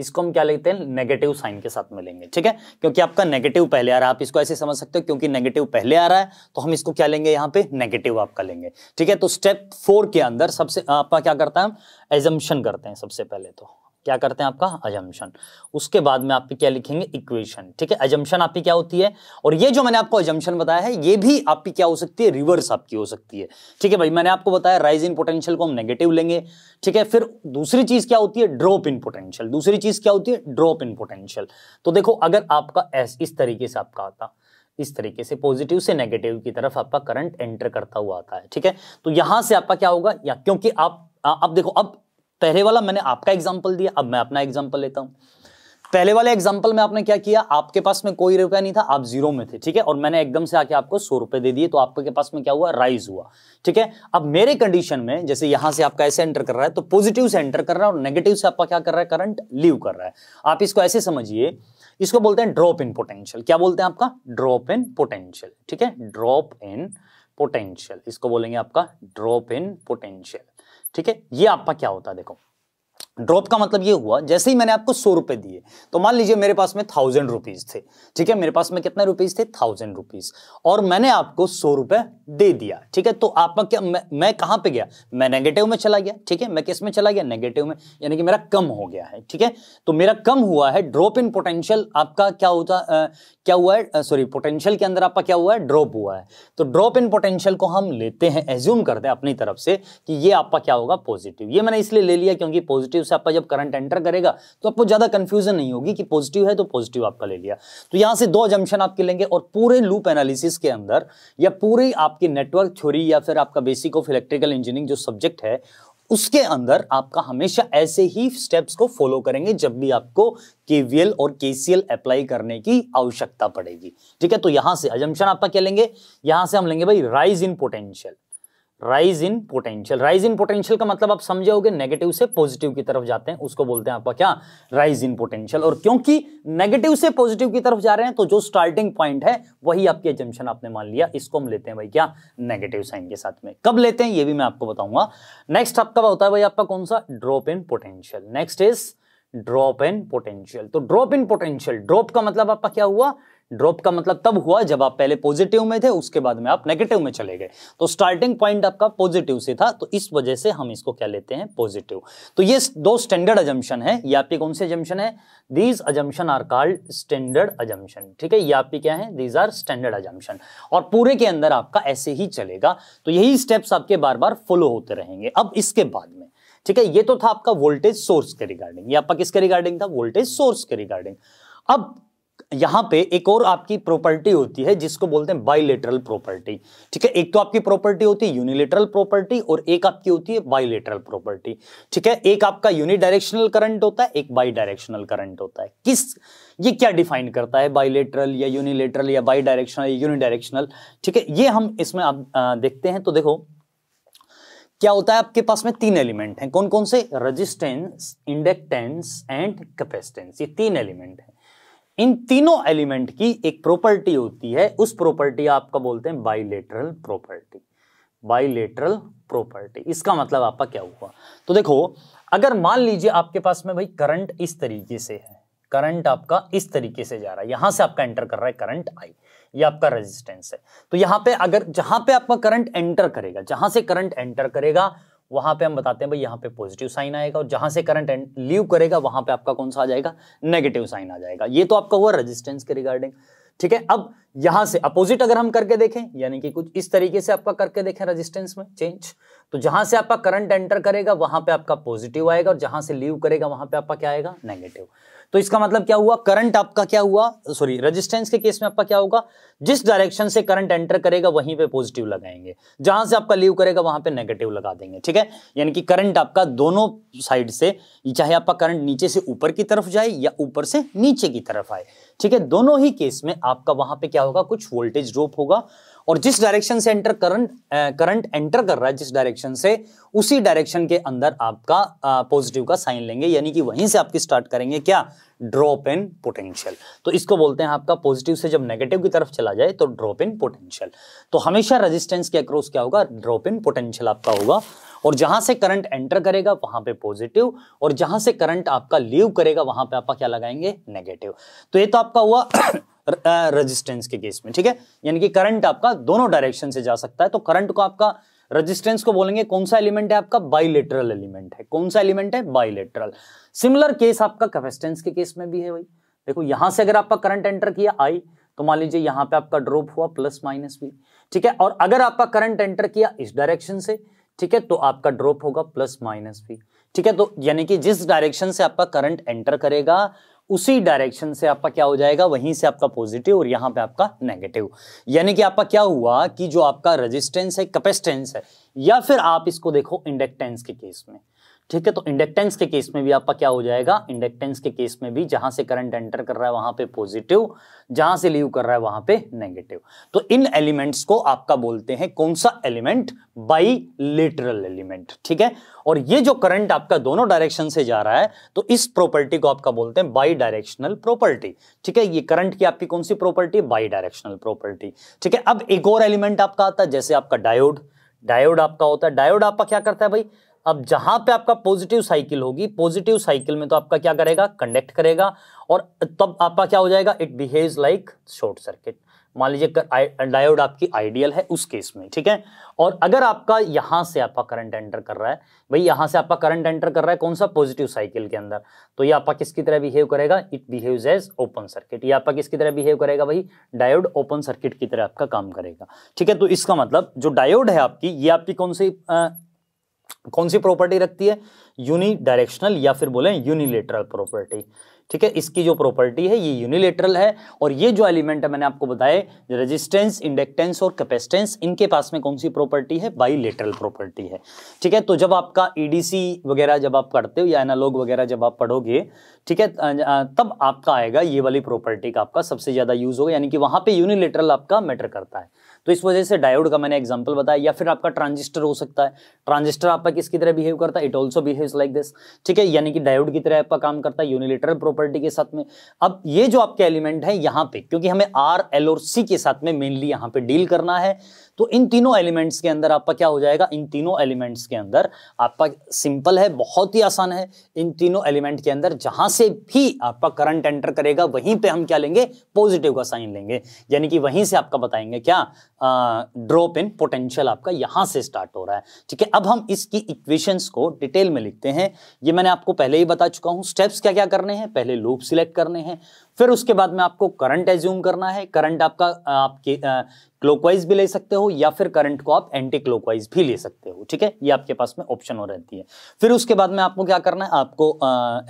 इसको हम क्या लेते हैं नेगेटिव साइन के साथ में लेंगे ठीक है क्योंकि आपका नेगेटिव पहले आ रहा है आप इसको ऐसे समझ सकते हो क्योंकि नेगेटिव पहले आ रहा है तो हम इसको क्या लेंगे यहाँ पे नेगेटिव आपका लेंगे ठीक है तो स्टेप फोर के अंदर सबसे आपका क्या करता है एजम्पन करते हैं सबसे पहले तो क्या करते हैं आपका अजम्पन उसके बाद में आप क्या लिखेंगे इक्वेशन ठीक है अजम्पन आपकी क्या होती है और ये जो मैंने आपको अजम्पन बताया है ये भी आपकी क्या हो सकती है रिवर्स आपकी हो सकती है ठीक है भाई मैंने आपको बताया राइज इन पोटेंशियल को हम नेगेटिव लेंगे ठीक है फिर दूसरी चीज क्या होती है ड्रॉप इन पोटेंशियल दूसरी चीज क्या होती है ड्रॉप इन पोटेंशियल तो देखो अगर आपका एस इस तरीके से आपका आता इस तरीके से पॉजिटिव से नेगेटिव की तरफ आपका करंट एंटर करता हुआ आता है ठीक है तो यहां से आपका क्या होगा या क्योंकि आप अब देखो अब पहले वाला मैंने आपका एग्जाम्पल दिया अब मैं अपना एग्जाम्पल लेता हूं पहले वाले एग्जाम्पल में आपने क्या किया आपके पास में कोई रुपया नहीं था आप जीरो में थे ठीक है और मैंने एकदम से आके आपको सौ रुपए दे दिए तो आपके पास में क्या हुआ राइज हुआ ठीक है अब मेरे कंडीशन में जैसे यहां से आपका ऐसे एंटर कर रहा है तो पॉजिटिव से एंटर कर रहा है और नेगेटिव से आपका क्या कर रहा है करंट लीव कर रहा है आप इसको ऐसे समझिए इसको बोलते हैं ड्रॉप इन पोटेंशियल क्या बोलते हैं आपका ड्रॉप इन पोटेंशियल ठीक है ड्रॉप इन पोटेंशियल इसको बोलेंगे आपका ड्रॉप इन पोटेंशियल ठीक है ये आपका क्या होता है देखो ड्रॉप का मतलब ये हुआ जैसे ही मैंने आपको सौ रुपए दिए तो मान लीजिए मेरे पास में थाउजेंड रुपीज़ थे ठीक है मेरे पास में कितने रुपीज़ थे थाउजेंड रुपीज़ और मैंने आपको सौ रुपए दे दिया ठीक है तो आप क्या मैं, मैं कहां पे गया मैं नेगेटिव में चला गया ठीक है मैं किस में चला गया नेगेटिव में यानी कि मेरा कम हो गया है ठीक है तो मेरा कम हुआ है ड्रॉप इन पोटेंशियल आपका क्या होता आ, क्या हुआ है सॉरी पोटेंशियल के अंदर आपका क्या हुआ है ड्रॉप हुआ है तो ड्रॉप इन पोटेंशियल को हम लेते हैं एज्यूम करते हैं अपनी तरफ से कि ये आपका क्या होगा पॉजिटिव ये मैंने इसलिए ले लिया क्योंकि पॉजिटिव से आपका जब करंट एंटर करेगा तो आपको ज़्यादा कंफ्यूजन नहीं होगी कि पॉजिटिव है तो पॉजिटिव आपका ले लिया तो यहां से दो जंक्शन आपके लेंगे और पूरे लूप एनालिसिस के अंदर या पूरी आपकी नेटवर्क थ्योरी या फिर आपका बेसिक ऑफ इलेक्ट्रिकल इंजीनियरिंग जो सब्जेक्ट है उसके अंदर आपका हमेशा ऐसे ही स्टेप्स को फॉलो करेंगे जब भी आपको केवीएल और केसीएल अप्लाई करने की आवश्यकता पड़ेगी ठीक है तो यहां से अजम्पन आपका क्या लेंगे यहां से हम लेंगे भाई rise in potential rise in potential rise in potential का मतलब आप समझे नेगेटिव से पॉजिटिव की तरफ जाते हैं उसको बोलते हैं आपका क्या राइज इन पोटेंशियल और क्योंकि नेगेटिव से पॉजिटिव की तरफ जा रहे हैं तो जो स्टार्टिंग पॉइंट है वही आपकी एजम्पन आपने मान लिया इसको हम लेते हैं भाई क्या नेगेटिव साइन के साथ में कब लेते हैं ये भी मैं आपको बताऊंगा नेक्स्ट आपका होता है भाई आपका कौन सा drop in potential next is drop in potential तो ड्रॉप इन पोटेंशियल ड्रॉप का मतलब आपका क्या हुआ ड्रॉप का मतलब तब हुआ जब आप पहले पॉजिटिव में थे उसके बाद में आप नेगेटिव में चले गए तो स्टार्टिंग पॉइंट आपका पॉजिटिव से था तो इस वजह से हम इसको क्या लेते हैं पॉजिटिव तो ये दो स्टैंडर्ड अजम्पन है ये आपके कौन से अजम्पन है these assumption are called standard assumption ठीक है ये आपके क्या है दीज आर स्टैंडर्ड अजम्पन और पूरे के अंदर आपका ऐसे ही चलेगा तो यही स्टेप्स आपके बार बार फॉलो होते रहेंगे अब इसके बाद में ठीक है ये तो था आपका वोल्टेज सोर्स के रिगार्डिंग ये आपका किसके रिगार्डिंग था वोल्टेज सोर्स के रिगार्डिंग अब यहां पे एक और आपकी प्रॉपर्टी होती है जिसको बोलते हैं बाइलेटरल प्रॉपर्टी ठीक है एक तो आपकी प्रॉपर्टी होती है यूनिलेटरल प्रॉपर्टी और एक आपकी होती है बाइलेटरल प्रॉपर्टी ठीक है एक आपका यूनिडायरेक्शनल करंट होता है एक बाई डायरेक्शनल करंट होता है किस ये क्या डिफाइन करता है बाइलेटरल या यूनिलेटरल या बाई डायरेक्शनल या यूनिडायरेक्शनल ठीक है ये हम इसमें आप देखते हैं तो देखो क्या होता है आपके पास में तीन एलिमेंट हैं कौन कौन से रजिस्टेंस इंडक्टेंस एंड कैपेसिटेंस ये तीन एलिमेंट हैं इन तीनों एलिमेंट की एक प्रॉपर्टी होती है उस प्रॉपर्टी आपका बोलते हैं बाइलेटरल प्रॉपर्टी बाइलेटरल प्रॉपर्टी इसका मतलब आपका क्या हुआ तो देखो अगर मान लीजिए आपके पास में भाई करंट इस तरीके से है करंट आपका इस तरीके से जा रहा है यहां से आपका एंटर कर रहा है करंट आई ये आपका रेजिस्टेंस है तो यहां पे अगर जहां पे आपका करंट एंटर करेगा जहां से करंट एंटर करेगा वहां पे हम बताते हैं भाई यहाँ पे पॉजिटिव साइन आएगा और जहां से करंट लीव करेगा वहां पे आपका कौन सा आ जाएगा नेगेटिव साइन आ जाएगा ये तो आपका हुआ रेजिस्टेंस के रिगार्डिंग ठीक है अब यहां से अपोजिट अगर हम करके देखें यानी कि कुछ इस तरीके से आपका करके देखें रेजिस्टेंस में चेंज तो जहां से आपका करंट एंटर करेगा वहां पे आपका पॉजिटिव आएगा और जहां से लीव करेगा वहां पे आपका क्या आएगा नेगेटिव तो इसका मतलब क्या हुआ करंट आपका क्या हुआ सॉरी रेजिस्टेंस के केस में आपका क्या होगा जिस डायरेक्शन से करंट एंटर करेगा वहीं पे पॉजिटिव लगाएंगे जहां से आपका लीव करेगा वहां पे नेगेटिव लगा देंगे ठीक है यानी कि करंट आपका दोनों साइड से चाहे आपका करंट नीचे से ऊपर की तरफ जाए या ऊपर से नीचे की तरफ आए ठीक है दोनों ही केस में आपका वहां पे क्या होगा कुछ वोल्टेज ड्रॉप होगा और जिस डायरेक्शन से एंटर करंट करंट एंटर कर रहा है जिस डायरेक्शन से उसी डायरेक्शन के अंदर आपका पॉजिटिव का साइन लेंगे यानी कि वहीं से आपकी स्टार्ट करेंगे क्या ड्रॉप इन पोटेंशियल तो इसको बोलते हैं आपका पॉजिटिव से जब नेगेटिव की तरफ चला जाए तो ड्रॉप इन पोटेंशियल तो हमेशा रजिस्टेंस के अक्रोस क्या होगा ड्रॉप इन पोटेंशियल आपका होगा और जहां से करंट एंटर करेगा वहां पे पॉजिटिव और जहां से करंट आपका लीव करेगा वहां पे आपका क्या लगाएंगे नेगेटिव तो ये तो आपका हुआ रेजिस्टेंस के केस में ठीक है यानी कि करंट आपका दोनों डायरेक्शन से जा सकता है तो करंट को आपका रेजिस्टेंस को बोलेंगे कौन सा एलिमेंट है आपका बाइलेटरल एलिमेंट है कौन सा एलिमेंट है बाइलेटरल सिमिलर केस आपका कैपेसिटेंस के केस में भी है भाई देखो यहां से अगर आपका करंट एंटर किया आई तो मान लीजिए यहां पे आपका ड्रॉप हुआ प्लस माइनस भी ठीक है और अगर आपका करंट एंटर किया इस डायरेक्शन से ठीक है तो आपका ड्रॉप होगा प्लस माइनस भी ठीक है तो यानी कि जिस डायरेक्शन से आपका करंट एंटर करेगा उसी डायरेक्शन से आपका क्या हो जाएगा वहीं से आपका पॉजिटिव और यहां पे आपका नेगेटिव यानी कि आपका क्या हुआ कि जो आपका रेजिस्टेंस है कैपेसिटेंस है या फिर आप इसको देखो इंडक्टेंस के केस में ठीक है तो इंडक्टेंस के केस में भी आपका क्या हो जाएगा इंडक्टेंस के केस में भी जहां से करंट एंटर कर रहा है वहां पे पॉजिटिव जहां से लीव कर रहा है वहां पे नेगेटिव तो इन एलिमेंट्स को आपका बोलते हैं कौन सा एलिमेंट बाई लेटरल एलिमेंट ठीक है और ये जो करंट आपका दोनों डायरेक्शन से जा रहा है तो इस प्रॉपर्टी को आपका बोलते हैं बाई डायरेक्शनल प्रॉपर्टी ठीक है ये करंट की आपकी कौन सी प्रॉपर्टी बाई डायरेक्शनल प्रॉपर्टी ठीक है अब एक और एलिमेंट आपका आता है जैसे आपका डायोड डायोड आपका होता है डायोड आपका क्या करता है भाई अब जहां पे आपका पॉजिटिव साइकिल होगी पॉजिटिव साइकिल में तो आपका क्या करेगा कंडक्ट करेगा और तब आपका क्या हो जाएगा it behave like short circuit मान लीजिए डायोड आपकी आइडियल है उस केस में ठीक है और अगर आपका यहां से आपका करंट एंटर कर रहा है भाई यहां से आपका करंट एंटर कर रहा है कौन सा पॉजिटिव साइकिल के अंदर तो ये आपका किसकी तरह बिहेव करेगा it behave as open circuit ये आपका किसकी तरह बिहेव करेगा भाई डायोड ओपन सर्किट की तरह आपका काम करेगा ठीक है तो इसका मतलब जो डायोड है आपकी ये आपकी कौन सी कौन सी प्रॉपर्टी रखती है यूनिडायरेक्शनल या फिर बोले यूनिलेटरल प्रॉपर्टी ठीक है इसकी जो प्रॉपर्टी है ये यूनिलेटरल है और ये जो एलिमेंट है मैंने आपको बताए रेजिस्टेंस इंडक्टेंस और कैपेसिटेंस इनके पास में कौन सी प्रॉपर्टी है बाईलेटरल प्रॉपर्टी है ठीक है तो जब आपका ईडीसी e वगैरह जब आप पढ़ते हो या एनालॉग वगैरह जब आप पढ़ोगे ठीक है तब आपका आएगा ये वाली प्रॉपर्टी का आपका सबसे ज़्यादा यूज़ होगा यानी कि वहां पर यूनिलेटरल आपका मैटर करता है तो इस वजह से डायोड का मैंने एग्जाम्पल बताया या फिर आपका ट्रांजिस्टर हो सकता है ट्रांजिस्टर आपका किसकी तरह बिहेव करता है it also behave like this ठीक है यानी कि डायोड की तरह आपका काम करता है यूनिलिटरल प्रॉपर्टी के साथ में अब ये जो आपके एलिमेंट है यहाँ पे क्योंकि हमें आर एल और सी के साथ में मेनली यहाँ पे डील करना है तो इन तीनों एलिमेंट्स के अंदर आपका क्या हो जाएगा इन तीनों एलिमेंट्स के अंदर आपका सिंपल है बहुत ही आसान है इन तीनों एलिमेंट के अंदर जहां से भी आपका करंट एंटर करेगा वहीं पे हम क्या लेंगे पॉजिटिव का साइन लेंगे यानी कि वहीं से आपका बताएंगे क्या ड्रॉप इन पोटेंशियल आपका यहां से स्टार्ट हो रहा है ठीक है अब हम इसकी इक्वेशन को डिटेल में लिखते हैं ये मैंने आपको पहले ही बता चुका हूं स्टेप्स क्या क्या करने हैं पहले लूप सिलेक्ट करने हैं फिर उसके बाद में आपको करंट एज्यूम करना है करंट आपका आपके क्लोकवाइज भी ले सकते हो या फिर करंट को आप एंटी क्लोकवाइज भी ले सकते हो ठीक है ये आपके पास में ऑप्शन हो रहती है फिर उसके बाद में आपको क्या करना है आपको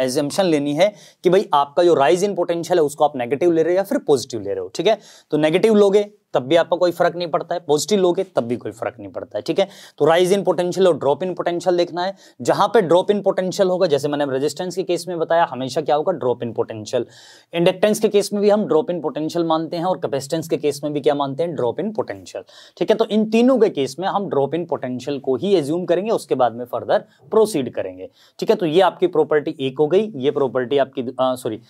एजम्पन लेनी है कि भाई आपका जो राइज इन पोटेंशियल है उसको आप नेगेटिव ले रहे हो या फिर पॉजिटिव ले रहे हो ठीक है तो नेगेटिव लोगे तब भी आपको कोई फर्क नहीं पड़ता है पॉजिटिव लोगे तब भी कोई फर्क नहीं पड़ता है ठीक है तो राइज इन पोटेंशियल और ड्रॉप इन पोटेंशियल देखना है जहां पे ड्रॉप इन पोटेंशियल होगा जैसे मैंने रेजिस्टेंस के केस में बताया हमेशा क्या होगा ड्रॉप इन पोटेंशियल इंडक्टेंस के केस में भी हम ड्रॉप इन पोटेंशियल मानते हैं और कैपेसिटेंस के केस में भी क्या मानते हैं ड्रॉप इन पोटेंशियल ठीक है तो इन तीनों के केस में हम ड्रॉप इन पोटेंशियल को ही एज्यूम करेंगे उसके बाद में फर्दर प्रोसीड करेंगे ठीक है तो ये आपकी प्रॉपर्टी एक हो गई ये प्रॉपर्टी आपकी सॉरी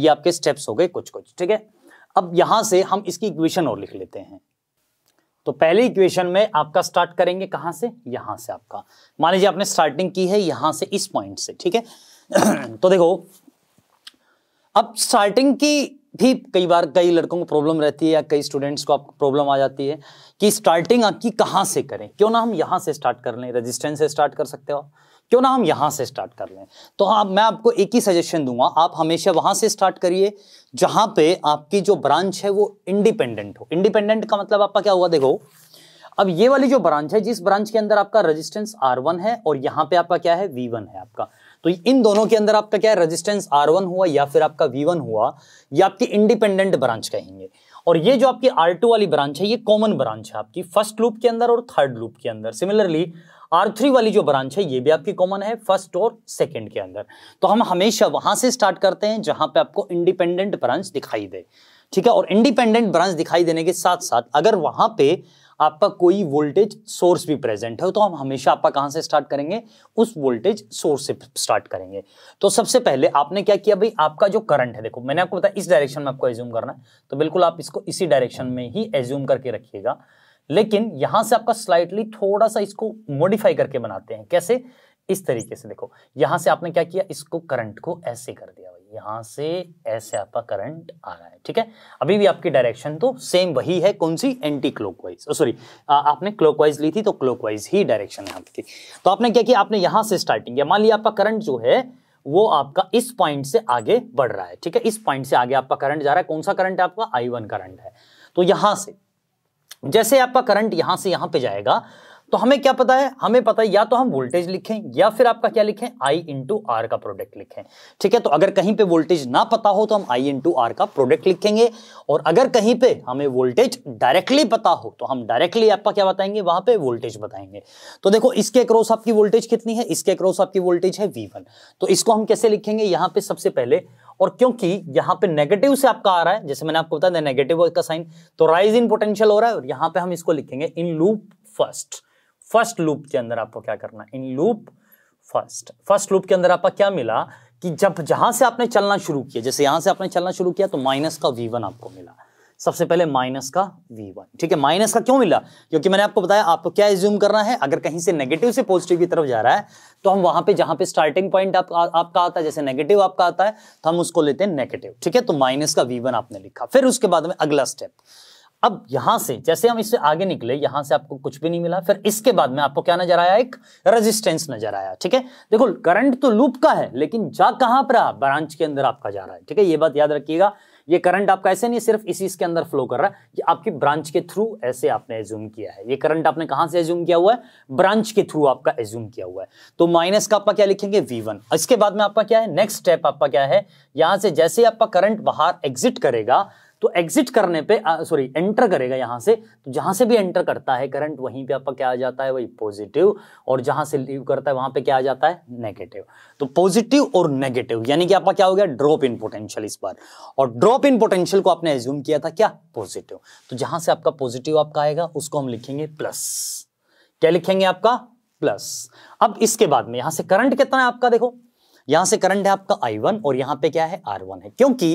ये आपके स्टेप्स हो गए कुछ कुछ ठीक है अब यहां से हम इसकी इक्वेशन और लिख लेते हैं तो पहले इक्वेशन में आपका स्टार्ट करेंगे कहां से यहां से आपका मान लीजिए आपने स्टार्टिंग की है यहां से इस पॉइंट से ठीक है तो देखो अब स्टार्टिंग की भी कई बार कई लड़कों को प्रॉब्लम रहती है या कई स्टूडेंट्स को आपको प्रॉब्लम आ जाती है कि स्टार्टिंग आपकी कहां से करें क्यों ना हम यहां से स्टार्ट कर लें रेजिस्टेंस से स्टार्ट कर सकते हो क्यों ना हम यहाँ से स्टार्ट कर लें तो हाँ मैं आपको एक ही सजेशन दूंगा आप हमेशा वहाँ से स्टार्ट करिए जहाँ पे आपकी जो ब्रांच है वो इंडिपेंडेंट हो इंडिपेंडेंट का मतलब आपका क्या हुआ देखो अब ये वाली जो ब्रांच है जिस ब्रांच के अंदर आपका रेजिस्टेंस R1 है और यहाँ पे आपका क्या है V1 है आपका तो इन दोनों के अंदर आपका क्या है रेजिस्टेंस R1 हुआ या फिर आपका V1 हुआ ये आपकी इंडिपेंडेंट ब्रांच कहेंगे और ये जो आपकी R2 वाली ब्रांच है ये कॉमन ब्रांच है आपकी फर्स्ट लूप के अंदर और थर्ड लूप के अंदर सिमिलरली आर थ्री वाली जो ब्रांच है ये भी आपकी कॉमन है फर्स्ट और सेकेंड के अंदर तो हम हमेशा वहां से स्टार्ट करते हैं जहां पे आपको इंडिपेंडेंट ब्रांच दिखाई दे ठीक है और इंडिपेंडेंट ब्रांच दिखाई देने के साथ साथ अगर वहां पे आपका कोई वोल्टेज सोर्स भी प्रेजेंट है तो हम हमेशा आपका कहां से स्टार्ट करेंगे उस वोल्टेज सोर्स से स्टार्ट करेंगे तो सबसे पहले आपने क्या किया भाई आपका जो करंट है देखो मैंने आपको बताया इस डायरेक्शन में आपको एज्यूम करना है तो बिल्कुल आप इसको इसी डायरेक्शन में ही एज्यूम करके रखिएगा लेकिन यहां से आपका स्लाइटली थोड़ा सा इसको मॉडिफाई करके बनाते हैं कैसे इस तरीके से देखो यहां से आपने क्या किया इसको करंट को ऐसे कर दिया भाई यहां से ऐसे आपका करंट आ रहा है ठीक है अभी भी आपकी डायरेक्शन तो सेम वही है कौन सी एंटी क्लॉकवाइज सॉरी आपने क्लॉकवाइज ली थी तो क्लॉकवाइज ही डायरेक्शन है आपकी तो आपने क्या किया आपने यहां से स्टार्टिंग किया मान लिया आपका करंट जो है वो आपका इस पॉइंट से आगे बढ़ रहा है ठीक है इस पॉइंट से आगे आपका करंट जा रहा है कौन सा करंट है आपका आई वन करंट है तो यहां से जैसे आपका करंट यहां से यहां पे जाएगा तो हमें क्या पता है हमें पता है या तो हम वोल्टेज लिखें या फिर आपका क्या लिखें आई इंटू आर का प्रोडक्ट लिखें ठीक है तो अगर कहीं पे वोल्टेज ना पता हो तो हम आई इंटू आर का प्रोडक्ट लिखेंगे और अगर कहीं पे हमें वोल्टेज डायरेक्टली पता हो तो हम डायरेक्टली आपका क्या बताएंगे वहां पे वोल्टेज बताएंगे तो देखो इसके क्रॉस आपकी वोल्टेज कितनी है इसके क्रॉस आपकी वोल्टेज है वी वन तो इसको हम कैसे लिखेंगे यहां पे सबसे पहले और क्योंकि यहाँ पे नेगेटिव से आपका आ रहा है जैसे मैंने आपको बताया नेगेटिव का साइन तो राइज इन पोटेंशियल हो रहा है और यहाँ पे हम इसको लिखेंगे in loop first first loop के अंदर आपको क्या करना in loop first first loop के अंदर आपका क्या मिला कि जब जहां से आपने चलना शुरू किया जैसे यहां से आपने चलना शुरू किया तो माइनस का वी वन आपको मिला सबसे पहले माइनस का वी वन ठीक है माइनस का क्यों मिला क्योंकि मैंने आपको बताया आपको क्या एज्यूम करना है अगर कहीं से नेगेटिव से पॉजिटिव की तरफ जा रहा है तो हम वहां पे जहां पे स्टार्टिंग पॉइंट आप, आपका आता है जैसे नेगेटिव आपका आता है तो हम उसको लेते हैं नेगेटिव ठीक है तो माइनस का वी वन आपने लिखा फिर उसके बाद में अगला स्टेप अब यहां से जैसे हम इससे आगे निकले यहां से आपको कुछ भी नहीं मिला फिर इसके बाद में आपको क्या नजर आया एक रेजिस्टेंस नजर आया ठीक है देखो करंट तो लूप का है लेकिन जा कहां पर ब्रांच के अंदर आपका जा रहा है ठीक है ये बात याद रखिएगा ये करंट आपका ऐसे नहीं सिर्फ इसी इसके अंदर फ्लो कर रहा है ये आपकी ब्रांच के थ्रू ऐसे आपने एज्यूम किया है ये करंट आपने कहां से एज्यूम किया हुआ है ब्रांच के थ्रू आपका एज्यूम किया हुआ है तो माइनस का आपका क्या लिखेंगे वी वन इसके बाद में आपका क्या है नेक्स्ट स्टेप आपका क्या है यहां से जैसे आपका करंट बाहर एग्जिट करेगा तो एग्जिट करने पे सॉरी एंटर करेगा यहां से तो जहां से भी एंटर करता है करंट वहीं पे आपका क्या आ जाता है वही पॉजिटिव और जहां से लीव करता है वहां पे क्या आ जाता है नेगेटिव तो पॉजिटिव और नेगेटिव यानी कि आपका क्या हो गया ड्रॉप इन पोटेंशियल इस बार और ड्रॉप इन पोटेंशियल को आपने एज्यूम किया था क्या पॉजिटिव तो जहां से आपका पॉजिटिव आपका आएगा उसको हम लिखेंगे प्लस क्या लिखेंगे आपका प्लस अब इसके बाद में यहां से करंट कितना है आपका देखो यहां से करंट है आपका I1 और यहां पे क्या है R1 है क्योंकि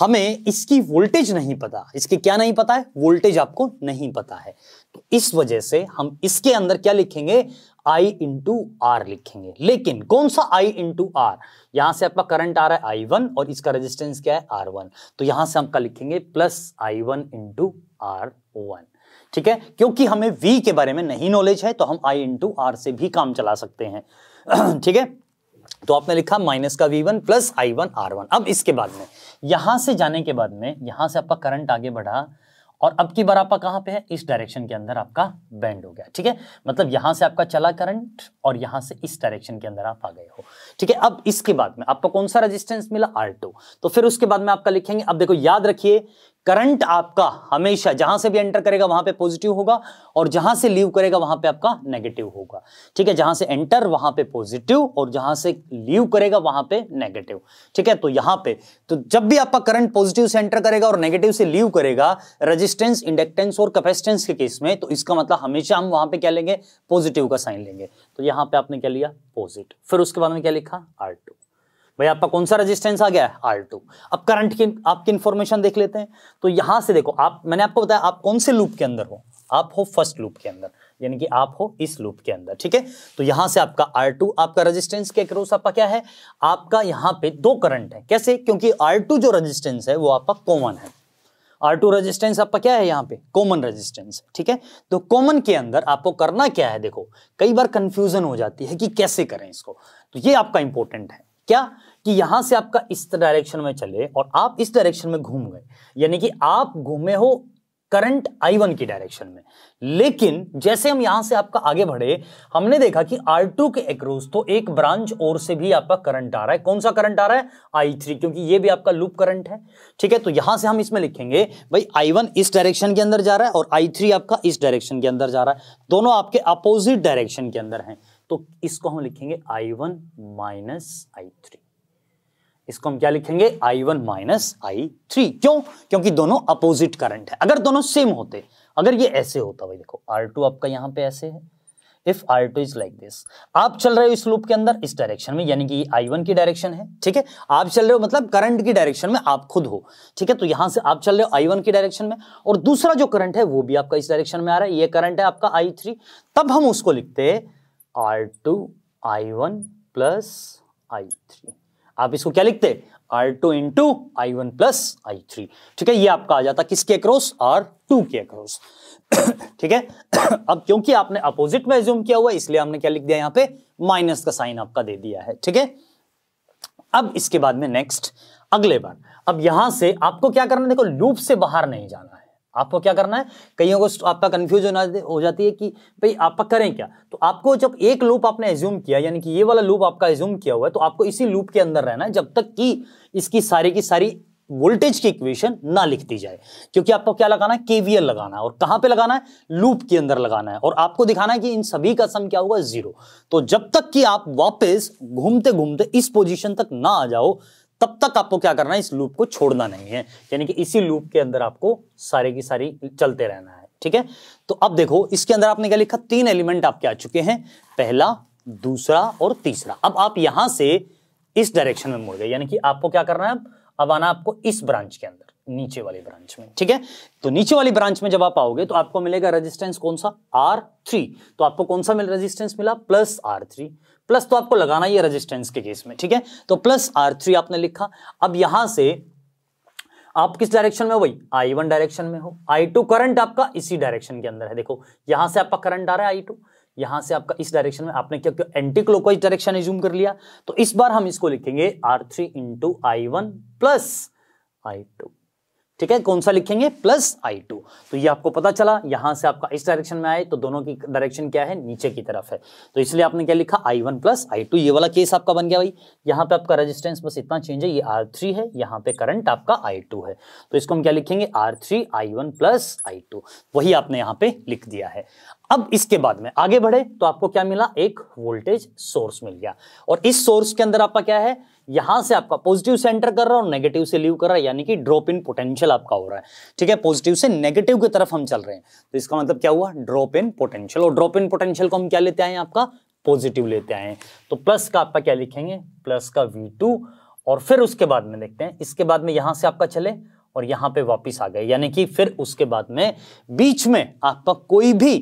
हमें इसकी वोल्टेज नहीं पता इसकी क्या नहीं पता है वोल्टेज आपको नहीं पता है तो इस वजह से हम इसके अंदर क्या लिखेंगे I इंटू आर लिखेंगे लेकिन कौन सा I इंटू आर यहां से आपका करंट आ रहा है I1 और इसका रेजिस्टेंस क्या है R1 तो यहां से आपका लिखेंगे plus I one into R one ठीक है क्योंकि हमें V के बारे में नहीं नॉलेज है तो हम I इंटू आर से भी काम चला सकते हैं ठीक है तो आपने लिखा माइनस का V one plus I one R one अब इसके बाद में यहां से जाने के बाद में यहां से आपका करंट आगे बढ़ा और अब की बार आपका कहां पे है इस डायरेक्शन के अंदर आपका बैंड हो गया ठीक है मतलब यहां से आपका चला करंट और यहां से इस डायरेक्शन के अंदर आप आ गए हो ठीक है अब इसके बाद में आपको कौन सा रेजिस्टेंस मिला आर टू तो फिर उसके बाद में आपका लिखेंगे अब देखो याद रखिए करंट आपका हमेशा जहां से भी एंटर करेगा वहां पे पॉजिटिव होगा और जहां से लीव करेगा वहां पे आपका नेगेटिव होगा ठीक है जहां से एंटर वहां पे पॉजिटिव और जहां से लीव करेगा वहां पे नेगेटिव ठीक है तो यहां पे तो जब भी आपका करंट पॉजिटिव से एंटर करेगा और नेगेटिव से लीव करेगा रजिस्टेंस इंडक्टेंस और कैपेसिटेंस के केस में तो इसका मतलब हमेशा हम वहां पर क्या लेंगे पॉजिटिव का साइन लेंगे तो यहां पर आपने क्या लिया पॉजिटिव फिर उसके बाद में क्या लिखा आर टू भाई आपका कौन सा रेजिस्टेंस आ गया है आर टू अब करंट की आपकी इन्फॉर्मेशन देख लेते हैं तो यहाँ से देखो आप मैंने आपको बताया आप कौन से लूप के अंदर हो आप हो फर्स्ट लूप के अंदर यानी कि आप हो इस लूप के अंदर ठीक है तो यहां से आपका आर टू आपका रजिस्टेंस के क्रोस आपका क्या है आपका यहाँ पे दो करंट है कैसे क्योंकि आर टू जो रजिस्टेंस है वो आपका कॉमन है आर टू रजिस्टेंस आपका क्या है यहाँ पे कॉमन रजिस्टेंस ठीक है तो कॉमन के अंदर आपको करना क्या है देखो कई बार कंफ्यूजन हो जाती है कि कैसे करें इसको तो ये आपका इंपॉर्टेंट है क्या कि यहां से आपका इस डायरेक्शन में चले और आप इस डायरेक्शन में घूम गए यानी कि आप घूमे हो करंट आई वन की डायरेक्शन में लेकिन जैसे हम यहां से आपका आगे बढ़े हमने देखा कि आर टू के एक्रॉस तो एक ब्रांच और से भी आपका करंट आ रहा है कौन सा करंट आ रहा है आई थ्री क्योंकि ये भी आपका लूप करंट है ठीक है तो यहां से हम इसमें लिखेंगे भाई आई वन इस डायरेक्शन के अंदर जा रहा है और आई थ्री आपका इस डायरेक्शन के अंदर जा रहा है दोनों आपके अपोजिट डायरेक्शन के अंदर है तो इसको हम लिखेंगे I one minus I three इसको हम क्या लिखेंगे I one minus I three क्यों क्योंकि दोनों अपोजिट करंट है अगर दोनों सेम होते अगर ये ऐसे होता भाई देखो आर टू आपका यहां पे ऐसे है if R two is like this आप चल रहे हो इस लूप के अंदर इस डायरेक्शन में यानी कि आई वन की डायरेक्शन है ठीक है आप चल रहे हो मतलब करंट की डायरेक्शन में आप खुद हो ठीक है तो यहां से आप चल रहे हो आई वन की डायरेक्शन में और दूसरा जो करंट है वो भी आपका इस डायरेक्शन में आ रहा है ये करंट है आपका आई थ्री तब हम उसको लिखते हैं R two I one plus I three आप इसको क्या लिखते R two into I one plus I three ठीक है ये आपका आ जाता किसके अक्रॉस आर टू के अक्रॉस ठीक है अब क्योंकि आपने अपोजिट में एज्यूम किया हुआ इसलिए हमने क्या लिख दिया यहां पे माइनस का साइन आपका दे दिया है ठीक है अब इसके बाद में नेक्स्ट अगले बार अब यहां से आपको क्या करना देखो लूप से बाहर नहीं जाना आपको क्या करना है कईयों को आपका कन्फ्यूजन हो जाती है कि भाई आप करें क्या तो आपको जब एक लूप आपने एज्यूम किया यानी कि ये वाला लूप आपका एज्यूम किया हुआ है तो आपको इसी लूप के अंदर रहना है जब तक कि इसकी सारी की सारी वोल्टेज की इक्वेशन ना लिख दी जाए क्योंकि आपको क्या लगाना है केवीएल लगाना है और कहां पे लगाना है लूप के अंदर लगाना है और आपको दिखाना है कि इन सभी का सम क्या होगा जीरो तो जब तक कि आप वापस घूमते घूमते इस पोजीशन तक ना आ जाओ तब तक आपको क्या करना है इस लूप को छोड़ना नहीं है यानी कि इसी लूप के अंदर आपको सारे की सारी चलते रहना है ठीक है तो अब देखो इसके अंदर आपने क्या लिखा तीन एलिमेंट आपके आ चुके हैं पहला दूसरा और तीसरा अब आप यहां से इस डायरेक्शन में मुड़ गए यानी कि आपको क्या करना है अब आना आपको इस ब्रांच के अंदर नीचे वाली ब्रांच में ठीक है तो नीचे वाली ब्रांच में जब आप आओगे तो आपको मिलेगा रेजिस्टेंस कौन सा आर थ्री तो आपको कौन सा मिल रेजिस्टेंस मिला प्लस आर थ्री प्लस तो आपको लगाना ही है रेजिस्टेंस के केस में ठीक है तो प्लस आर थ्री आपने लिखा अब यहां से आप किस डायरेक्शन में हो भाई आई वन डायरेक्शन में हो आई टू करंट आपका इसी डायरेक्शन के अंदर है देखो यहां से आपका करंट आ रहा है आई टू यहां से आपका इस डायरेक्शन में आपने क्या किया एंटी क्लोकवाइज डायरेक्शन एज्यूम कर लिया तो इस बार हम इसको लिखेंगे R three into I one plus I two ठीक है कौन सा लिखेंगे प्लस आई टू तो ये आपको पता चला यहां से आपका इस डायरेक्शन में आए तो दोनों की डायरेक्शन क्या है नीचे की तरफ है तो इसलिए आपने क्या लिखा I one plus I two ये वाला केस आपका बन गया भाई यहाँ पे आपका रेजिस्टेंस बस इतना चेंज है ये आर थ्री है यहाँ पे करंट आपका आई टू है तो इसको हम क्या लिखेंगे R three I one plus I two वही आपने यहाँ पे लिख दिया है अब इसके बाद में आगे बढ़े तो आपको क्या मिला एक वोल्टेज सोर्स मिल गया और इस सोर्स के अंदर आपका क्या है यहां से आपका पॉजिटिव से एंटर कर रहा है और नेगेटिव से लीव कर रहा है यानी कि ड्रॉप इन पोटेंशियल आपका हो रहा है ठीक है पॉजिटिव से नेगेटिव की तरफ हम चल रहे हैं तो इसका मतलब क्या हुआ ड्रॉप इन पोटेंशियल और ड्रॉप इन पोटेंशियल को हम क्या लेते हैं आपका पॉजिटिव लेते आए तो प्लस का आपका क्या लिखेंगे प्लस का वी टू और फिर उसके बाद में देखते हैं इसके बाद में यहां से आपका चले और यहां पे वापस आ गए यानी कि फिर उसके बाद में बीच में आपका कोई भी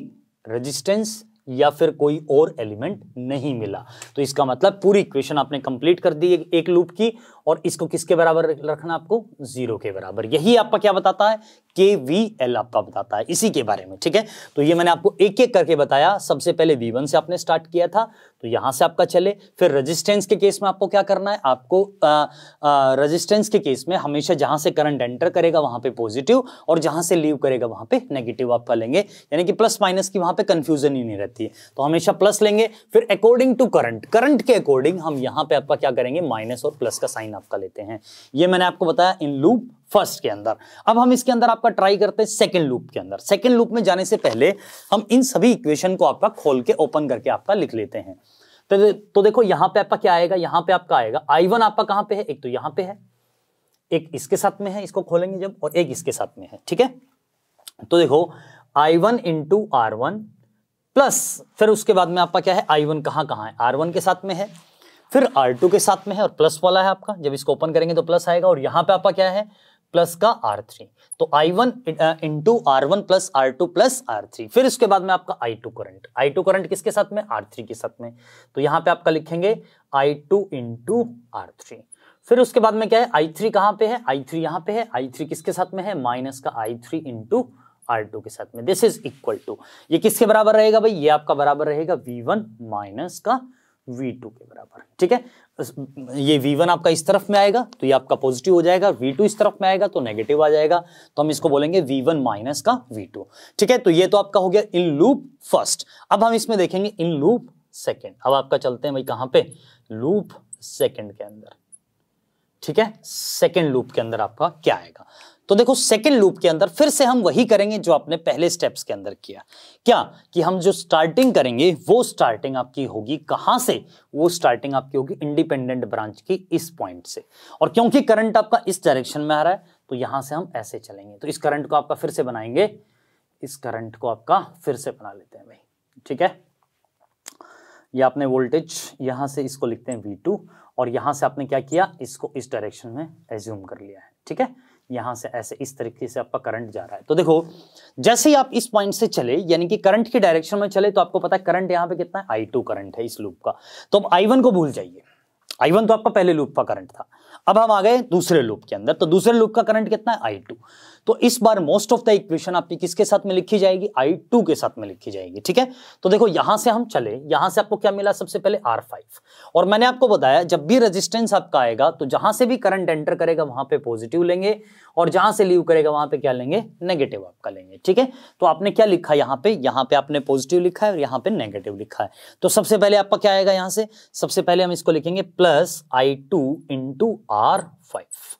रेजिस्टेंस या फिर कोई और एलिमेंट नहीं मिला तो इसका मतलब पूरी इक्वेशन आपने कंप्लीट कर दी एक लूप की और इसको किसके बराबर रखना आपको जीरो के बराबर यही आपका क्या बताता है के वी एल आपका बताता है इसी के बारे में ठीक है तो ये मैंने आपको एक एक करके बताया सबसे पहले वी वन से आपने स्टार्ट किया था तो यहां से आपका चले फिर रजिस्टेंस के केस में आपको क्या करना है आपको रजिस्टेंस के केस में हमेशा जहां से करंट एंटर करेगा वहां पे पॉजिटिव और जहां से लीव करेगा वहां पे नेगेटिव आपका लेंगे यानी कि प्लस माइनस की वहां पे कंफ्यूजन ही नहीं रहती है तो हमेशा प्लस लेंगे फिर अकॉर्डिंग टू करंट करंट के अकॉर्डिंग हम यहां पर आपका क्या करेंगे माइनस और प्लस का साइन आपका लेते हैं ये मैंने आपको बताया इन लूप फर्स्ट के अंदर अब हम इसके अंदर आपका ट्राई करते हैं सेकंड लूप के अंदर सेकंड लूप में जाने से पहले हम इन सभी इक्वेशन को आपका खोल के ओपन करके आपका लिख लेते हैं तो, तो देखो यहां पे आपका क्या आएगा यहां पे आपका आएगा आई वन आपका कहां पे है एक तो यहां पे है एक इसके साथ में है इसको खोलेंगे जब और एक इसके साथ में है ठीक है तो देखो आई वन इंटू प्लस फिर उसके बाद में आपका क्या है आई वन कहां कहाँ है आर वन के साथ में है फिर आर टू के साथ में है और प्लस वाला है आपका जब इसको ओपन करेंगे तो प्लस आएगा और यहां पे आपका क्या है प्लस का आर थ्री तो I one into R one plus R two plus R three फिर उसके बाद में आपका I two current I two current किसके साथ में आर थ्री के साथ में तो यहां पे आपका लिखेंगे I two into R three फिर उसके बाद में क्या है आई थ्री कहां पर है आई थ्री यहां पर है आई थ्री किसके साथ में है माइनस का I three into R two के साथ में दिस इज इक्वल टू ये किसके बराबर रहेगा भाई ये आपका बराबर रहेगा वी माइनस का V2 के बराबर ठीक है ये V1 आपका इस तरफ में आएगा तो ये आपका पॉजिटिव हो जाएगा V2 इस तरफ में आएगा तो नेगेटिव आ जाएगा तो हम इसको बोलेंगे V1 माइनस का V2 ठीक है तो ये तो आपका हो गया इन लूप फर्स्ट अब हम इसमें देखेंगे इन लूप सेकेंड अब आपका चलते हैं भाई कहां पे लूप सेकेंड के अंदर ठीक है सेकेंड लूप के अंदर आपका क्या आएगा तो देखो सेकेंड लूप के अंदर फिर से हम वही करेंगे जो आपने पहले स्टेप्स के अंदर किया क्या कि हम जो स्टार्टिंग करेंगे वो स्टार्टिंग आपकी होगी कहां से वो स्टार्टिंग आपकी होगी इंडिपेंडेंट ब्रांच की इस पॉइंट से और क्योंकि करंट आपका इस डायरेक्शन में आ रहा है तो यहां से हम ऐसे चलेंगे तो इस करंट को आपका फिर से बनाएंगे इस करंट को आपका फिर से बना लेते हैं भाई ठीक है ये आपने वोल्टेज यहां से इसको लिखते हैं वी और यहाँ से आपने क्या किया इसको इस डायरेक्शन में एज्यूम कर लिया है ठीक है यहाँ से ऐसे इस तरीके से आपका करंट जा रहा है तो देखो जैसे ही आप इस पॉइंट से चले यानी कि करंट की डायरेक्शन में चले तो आपको पता है करंट यहाँ पे कितना है आई टू करंट है इस लूप का तो अब आई वन को भूल जाइए आई वन तो आपका पहले लूप का करंट था अब हम आ गए दूसरे लूप के अंदर तो दूसरे लूप का करंट कितना है आई टू तो इस बार मोस्ट ऑफ द इक्वेशन आपकी किसके साथ में लिखी जाएगी आई टू के साथ में लिखी जाएगी ठीक है तो देखो यहां से हम चले यहां से आपको क्या मिला सबसे पहले आर फाइव और मैंने आपको बताया जब भी रेजिस्टेंस आपका आएगा तो जहां से भी करंट एंटर करेगा वहां पे पॉजिटिव लेंगे और जहां से लीव करेगा वहां पे क्या लेंगे नेगेटिव आपका लेंगे ठीक है तो आपने क्या लिखा यहाँ पे यहाँ पे आपने पॉजिटिव लिखा है और यहाँ पे नेगेटिव लिखा है तो सबसे पहले आपका क्या आएगा यहाँ से सबसे पहले हम इसको लिखेंगे plus I two into R five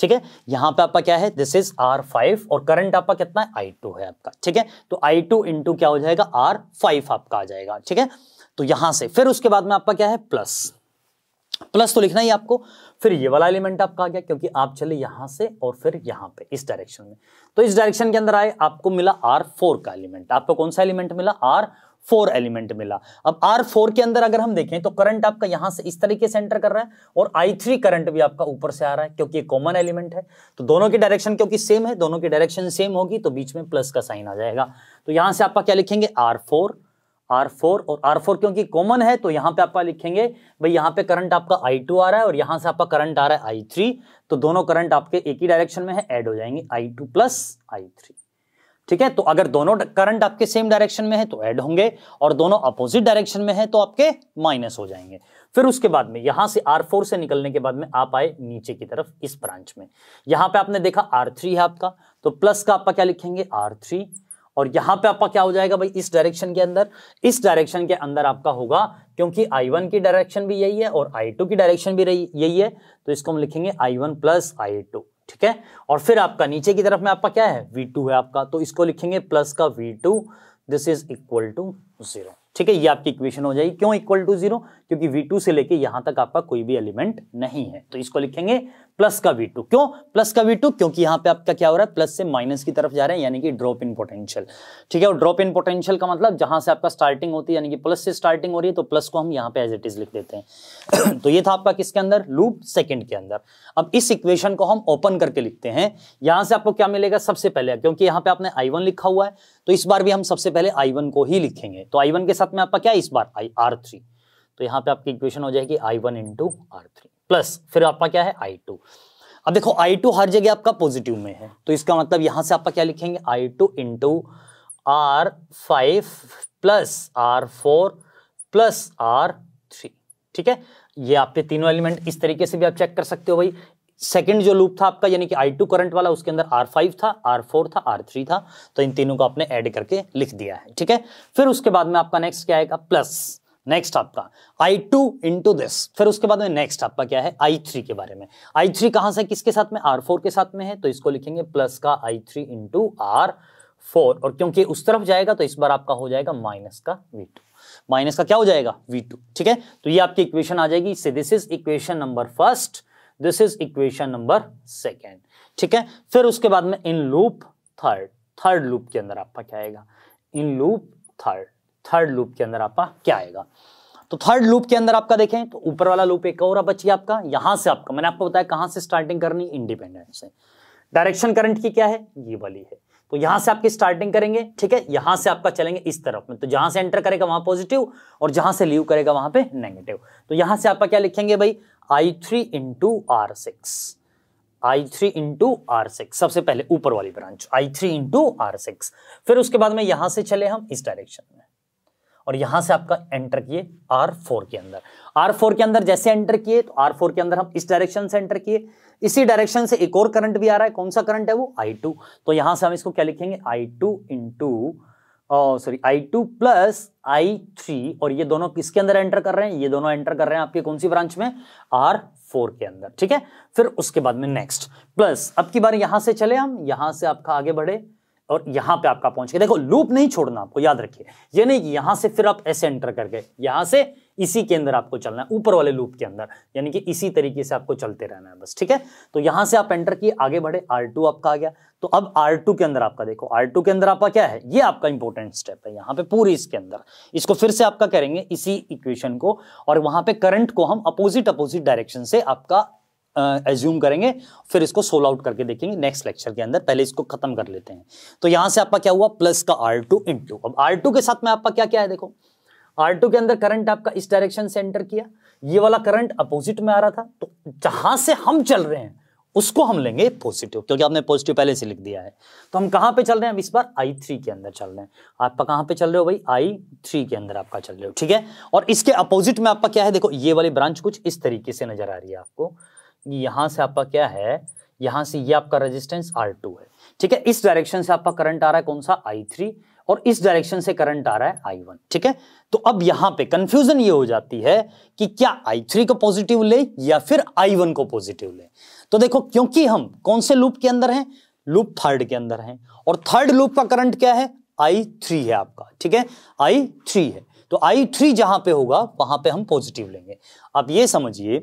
ठीक है यहां पे आपका क्या है दिस इज आर फाइव और करंट आपका कितना है आई टू है आपका ठीक है तो आई टू इंटू क्या हो जाएगा आर फाइव आपका आ जाएगा ठीक है तो यहां से फिर उसके बाद में आपका क्या है प्लस प्लस तो लिखना ही आपको फिर ये वाला एलिमेंट आपका आ गया क्योंकि आप चले यहां से और फिर यहां पे इस डायरेक्शन में तो इस डायरेक्शन के अंदर आए आपको मिला आर फोर का एलिमेंट आपको कौन सा एलिमेंट मिला आर फोर एलिमेंट मिला अब आर फोर के अंदर अगर हम देखें तो करंट आपका यहां से इस तरीके से एंटर कर रहा है और आई थ्री करंट भी आपका ऊपर से आ रहा है क्योंकि ये कॉमन एलिमेंट है तो दोनों की डायरेक्शन क्योंकि सेम है दोनों की डायरेक्शन सेम होगी तो बीच में प्लस का साइन आ जाएगा तो यहां से आपका क्या लिखेंगे आर फोर आर फोर और आर फोर क्योंकि कॉमन है तो यहाँ पे आपका लिखेंगे भाई यहाँ पे करंट आपका आई टू आ रहा है और यहाँ से आपका करंट आ रहा है आई थ्री तो दोनों करंट आपके एक ही डायरेक्शन में है एड हो जाएंगे I two plus I three ठीक है तो अगर दोनों करंट आपके सेम डायरेक्शन में है तो ऐड होंगे और दोनों अपोजिट डायरेक्शन में है तो आपके माइनस हो जाएंगे फिर उसके बाद में यहां से आर फोर से निकलने के बाद में आप आए नीचे की तरफ इस ब्रांच में यहां पे आपने देखा थ्री है आपका तो प्लस का आपका क्या लिखेंगे थ्री और यहां पे आपका क्या हो जाएगा भाई इस डायरेक्शन के अंदर इस डायरेक्शन के अंदर आपका होगा क्योंकि I1 की डायरेक्शन भी यही है और I2 की डायरेक्शन भी यही है तो इसको हम लिखेंगे I1 one plus I two ठीक है और फिर आपका नीचे की तरफ में आपका क्या है वी टू है आपका तो इसको लिखेंगे प्लस का V two this is equal to zero ठीक है ये आपकी इक्वेशन हो जाएगी क्यों इक्वल टू जीरो क्योंकि वी टू से लेके यहां तक आपका कोई भी एलिमेंट नहीं है तो इसको लिखेंगे प्लस का वी टू क्यों प्लस का वी टू क्योंकि यहां पे आपका क्या हो रहा है प्लस से माइनस की तरफ जा रहे हैं यानी कि ड्रॉप इन पोटेंशियल ठीक है और ड्रॉप इन पोटेंशियल का मतलब जहां से आपका स्टार्टिंग होती है यानी कि प्लस से स्टार्टिंग हो रही है तो प्लस को हम यहाँ पे एज इट इज लिख देते हैं तो ये था आपका किसके अंदर लूप सेकेंड के अंदर अब इस इक्वेशन को हम ओपन करके लिखते हैं यहां से आपको क्या मिलेगा सबसे पहले क्योंकि यहाँ पे आपने आई लिखा हुआ है तो इस बार भी हम सबसे पहले आई को ही लिखेंगे तो आई के साथ में आपका क्या है इस बार आई आर थ्री तो यहाँ पे आपकी इक्वेशन हो जाएगी I one into R three plus फिर आपका क्या है आई टू अब देखो आई टू हर जगह आपका पॉजिटिव में है तो इसका मतलब यहां से आपका क्या लिखेंगे I two two R five plus R four plus R three ठीक है ये आपके तीनों एलिमेंट इस तरीके से भी आप चेक कर सकते हो भाई सेकंड जो लूप था आपका यानी कि आई टू करंट वाला उसके अंदर आर फाइव था आर फोर था आर थ्री था तो इन तीनों को आपने ऐड करके लिख दिया है ठीक है फिर उसके बाद में आपका नेक्स्ट क्या आएगा प्लस नेक्स्ट आपका I2 टू इंटू दिस फिर उसके बाद में नेक्स्ट आपका क्या है I3 के बारे में I3 थ्री कहां से किसके साथ में R4 के साथ में है तो इसको लिखेंगे प्लस का I3 three into R four और क्योंकि उस तरफ जाएगा तो इस बार आपका हो जाएगा माइनस का V2 माइनस का क्या हो जाएगा V2 ठीक है तो ये आपकी इक्वेशन आ जाएगी इससे this is equation number first this is equation number second ठीक है फिर उसके बाद में in loop third third loop के अंदर आपका क्या आएगा in loop third third loop के अंदर आपका क्या आएगा तो थर्ड लूप के अंदर आपका देखें तो ऊपर वाला लूप एक और बची आपका यहां से आपका मैंने आपको बताया कहां से स्टार्टिंग करनी इंडिपेंडेंट से डायरेक्शन करंट की क्या है ये वाली है तो यहां से आपकी स्टार्टिंग करेंगे ठीक है यहां से आपका चलेंगे इस तरफ में तो जहां से एंटर करेगा वहां पॉजिटिव और जहां से लीव करेगा वहां पे नेगेटिव तो यहां से आपका क्या लिखेंगे भाई I three into R six I three into R six सबसे पहले ऊपर वाली branch I three into R six फिर उसके बाद में यहां से चले हम इस डायरेक्शन में और यहां से आपका एंटर किए आर फोर के अंदर आर फोर के अंदर जैसे एंटर किए तो आर फोर के अंदर हम इस डायरेक्शन से एंटर किए इसी डायरेक्शन से एक और करंट भी आ रहा है कौन सा करंट है वो आई टू तो यहां से हम इसको क्या लिखेंगे I two into sorry I two plus I three और ये दोनों किसके अंदर एंटर कर रहे हैं ये दोनों एंटर कर रहे हैं आपके कौन सी ब्रांच में आर फोर के अंदर ठीक है फिर उसके बाद में नेक्स्ट प्लस अब की बार यहां से चले हम यहां से आपका आगे बढ़े और यहां पे आपका पहुंच गया देखो लूप नहीं छोड़ना आपको याद रखिए ये नहीं कि यहां से फिर आप ऐसे एंटर कर गए यहां से इसी के अंदर आपको चलना है ऊपर वाले लूप के अंदर यानी कि इसी तरीके से आपको चलते रहना है बस ठीक है तो यहां से आप एंटर किए आगे बढ़े आर टू आपका आ गया तो अब आर टू के अंदर आपका देखो आर टू के अंदर आपका क्या है ये आपका इंपॉर्टेंट स्टेप है यहां पे पूरी इसके अंदर इसको फिर से आपका करेंगे इसी इक्वेशन को और वहां पे करंट को हम अपोजिट अपोजिट डायरेक्शन से आपका एज्यूम करेंगे फिर इसको सोल आउट करके देखेंगे नेक्स्ट लेक्चर के अंदर पहले इसको खत्म कर लेते हैं तो यहां से आपका क्या हुआ प्लस का आर टू इंटू अब आर टू के साथ में आपका क्या क्या है देखो आर टू के अंदर करंट आपका इस डायरेक्शन से एंटर किया ये वाला करंट अपोजिट में आ रहा था तो जहां से हम चल रहे हैं उसको हम लेंगे पॉजिटिव क्योंकि आपने पॉजिटिव पहले से लिख दिया है तो हम कहां पे चल रहे हैं अब इस बार आई थ्री के अंदर चल रहे हैं आपका कहां पे चल रहे हो भाई आई थ्री के अंदर आपका चल रहे हो ठीक है और इसके अपोजिट में आपका क्या है देखो ये वाली ब्रांच कुछ इस तरीके से नजर आ रही है आपको यहाँ से आपका क्या है यहाँ से ये आपका रेजिस्टेंस आर टू है ठीक है इस डायरेक्शन से आपका करंट आ रहा है कौन सा आई थ्री और इस डायरेक्शन से करंट आ रहा है आई वन ठीक है तो अब यहां पे कंफ्यूजन ये हो जाती है कि क्या आई थ्री को पॉजिटिव ले या फिर आई वन को पॉजिटिव ले तो देखो क्योंकि हम कौन से लूप के अंदर हैं लूप थर्ड के अंदर हैं और थर्ड लूप का करंट क्या है आई थ्री है आपका ठीक है आई थ्री है तो आई थ्री जहां पे होगा वहां पे हम पॉजिटिव लेंगे आप ये समझिए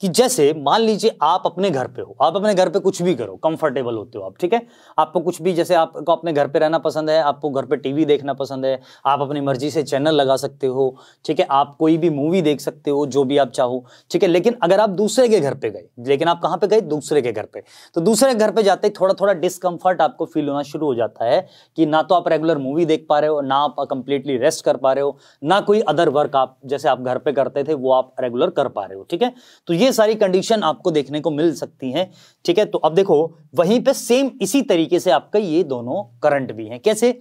कि जैसे मान लीजिए आप अपने घर पे हो आप अपने घर पे कुछ भी करो कंफर्टेबल होते हो आप ठीक है आपको कुछ भी जैसे आपको अपने घर पे रहना पसंद है आपको घर पे टीवी देखना पसंद है आप अपनी मर्जी से चैनल लगा सकते हो ठीक है आप कोई भी मूवी देख सकते हो जो भी आप चाहो ठीक है लेकिन अगर आप दूसरे के घर पे गए लेकिन आप कहाँ पे गए दूसरे के घर पे तो दूसरे घर पे जाते ही थोड़ा थोड़ा डिस्कम्फर्ट आपको फील होना शुरू हो जाता है कि ना तो आप रेगुलर मूवी देख पा रहे हो ना आप कंप्लीटली रेस्ट कर पा रहे हो ना कोई अदर वर्क आप जैसे आप घर पर करते थे वो आप रेगुलर कर पा रहे हो ठीक है तो ये ये सारी कंडीशन आपको देखने को मिल सकती हैं ठीक है तो अब देखो वहीं पे सेम इसी तरीके से आपका ये दोनों करंट भी हैं कैसे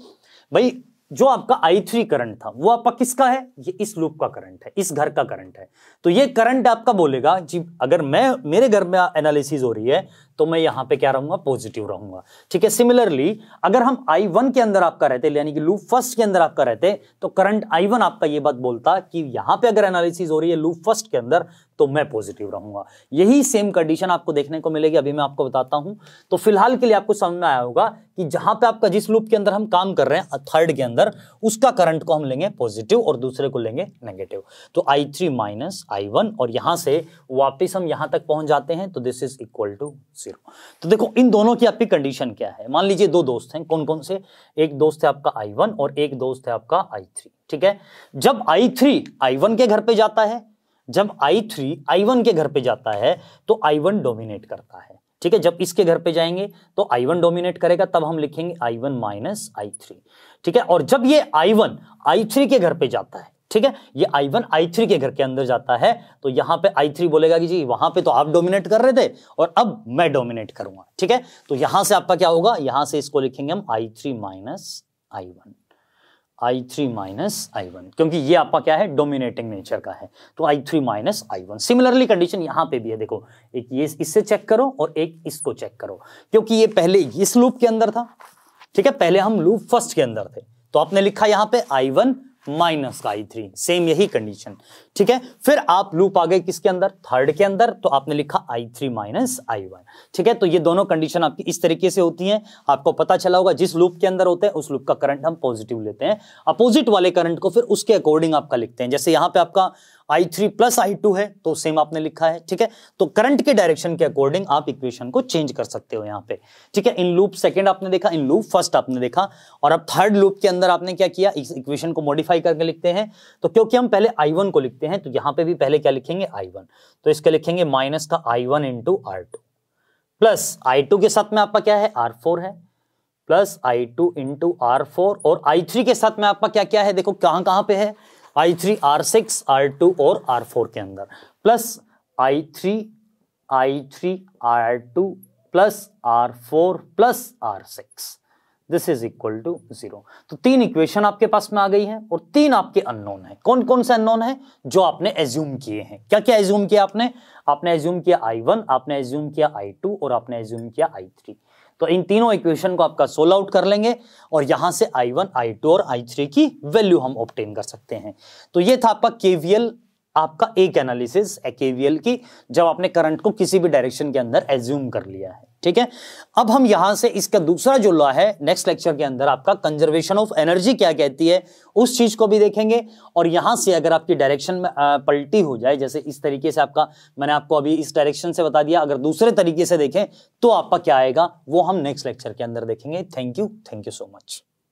भाई जो आपका आई थ्री करंट था वो आपका किसका है ये इस लूप का करंट है इस घर का करंट है तो ये करंट आपका बोलेगा जी अगर मैं मेरे घर में एनालिसिस हो रही है तो मैं यहां पे क्या रहूंगा पॉजिटिव रहूंगा ठीक है सिमिलरली अगर हम आई वन के अंदर आपका रहते यानी कि लूप फर्स्ट के अंदर आपका रहते तो करंट आई वन आपका ये बात बोलता कि यहां पे अगर एनालिसिस हो रही है लूप फर्स्ट के अंदर तो मैं पॉजिटिव रहूंगा यही सेम कंडीशन आपको देखने को मिलेगी अभी मैं आपको बताता हूं तो फिलहाल के लिए आपको समझ में आया होगा कि जहां पे आपका जिस लूप के अंदर हम काम कर रहे हैं थर्ड के अंदर उसका करंट को हम लेंगे पॉजिटिव और दूसरे को लेंगे नेगेटिव तो I three minus I one और यहां से वापिस हम यहां तक पहुंच जाते हैं तो this is equal to zero तो देखो इन दोनों की आपकी कंडीशन क्या है मान लीजिए दो दोस्त हैं कौन कौन से एक दोस्त है आपका आई वन और एक दोस्त है आपका आई थ्री ठीक है जब आई थ्री आई वन के घर पे जाता है जब आई थ्री आई वन के घर पे जाता है तो आई वन डोमिनेट करता है ठीक है जब इसके घर पे जाएंगे तो आई वन डोमिनेट करेगा तब हम लिखेंगे I one minus I three ठीक है और जब ये आई वन आई थ्री के घर पे जाता है ठीक है ये आई वन आई थ्री के घर के अंदर जाता है तो यहां पे आई थ्री बोलेगा कि जी वहां पे तो आप डोमिनेट कर रहे थे और अब मैं डोमिनेट करूंगा ठीक है तो यहां से आपका क्या होगा यहां से इसको लिखेंगे हम I three minus I one I three minus I one क्योंकि ये आपका क्या है डोमिनेटिंग नेचर का है तो I three minus I one similarly condition यहां पे भी है देखो एक ये इससे चेक करो और एक इसको चेक करो क्योंकि ये पहले इस लूप के अंदर था ठीक है पहले हम लूप फर्स्ट के अंदर थे तो आपने लिखा यहां पे आई वन माइनस का आई थ्री सेम यही कंडीशन ठीक है फिर आप लूप आ गए किसके अंदर थर्ड के अंदर तो आपने लिखा I three minus I one ठीक है तो ये दोनों कंडीशन आपकी इस तरीके से होती हैं आपको पता चला होगा जिस लूप के अंदर होते हैं उस लूप का करंट हम पॉजिटिव लेते हैं अपोजिट वाले करंट को फिर उसके अकॉर्डिंग आपका लिखते हैं जैसे यहां पर आपका I three plus I two है तो सेम आपने लिखा है ठीक है तो करंट के डायरेक्शन के अकॉर्डिंग आप इक्वेशन को चेंज कर सकते हो यहाँ पे ठीक है इन लूप सेकेंड आपने देखा इन लूप फर्स्ट आपने देखा और अब थर्ड लूप के अंदर आपने क्या किया इस इक्वेशन को मॉडिफाई करके लिखते हैं तो क्योंकि हम पहले आई को लिखते हैं तो यहाँ पे भी पहले क्या लिखेंगे आई तो इसके लिखेंगे माइनस का I one into plus I के साथ में आपका क्या है आर है plus I two into R four और आई थ्री के साथ में आपका क्या क्या है देखो कहां कहां पे है I three R six R two और आर फोर के अंदर plus I three I three R two plus R four plus R six this is equal to zero तो तीन इक्वेशन आपके पास में आ गई है और तीन आपके अननोन है कौन कौन से अननोन है जो आपने एज्यूम किए हैं क्या क्या एज्यूम किया आपने आपने एज्यूम किया आई वन आपने एज्यूम किया आई टू और आपने एज्यूम किया आई थ्री तो इन तीनों इक्वेशन को आपका सोल आउट कर लेंगे और यहां से आई वन आई टू और आई थ्री की वैल्यू हम ऑप्टेन कर सकते हैं तो ये था आपका केवीएल आपका एक एनालिसिस केवीएल की जब आपने करंट को किसी भी डायरेक्शन के अंदर एज्यूम कर लिया है ठीक है अब हम यहां से इसका दूसरा जो लॉ है नेक्स्ट लेक्चर के अंदर आपका कंजर्वेशन ऑफ एनर्जी क्या कहती है उस चीज को भी देखेंगे और यहां से अगर आपकी डायरेक्शन में पलटी हो जाए जैसे इस तरीके से आपका मैंने आपको अभी इस डायरेक्शन से बता दिया अगर दूसरे तरीके से देखें तो आपका क्या आएगा वो हम नेक्स्ट लेक्चर के अंदर देखेंगे thank you thank you so much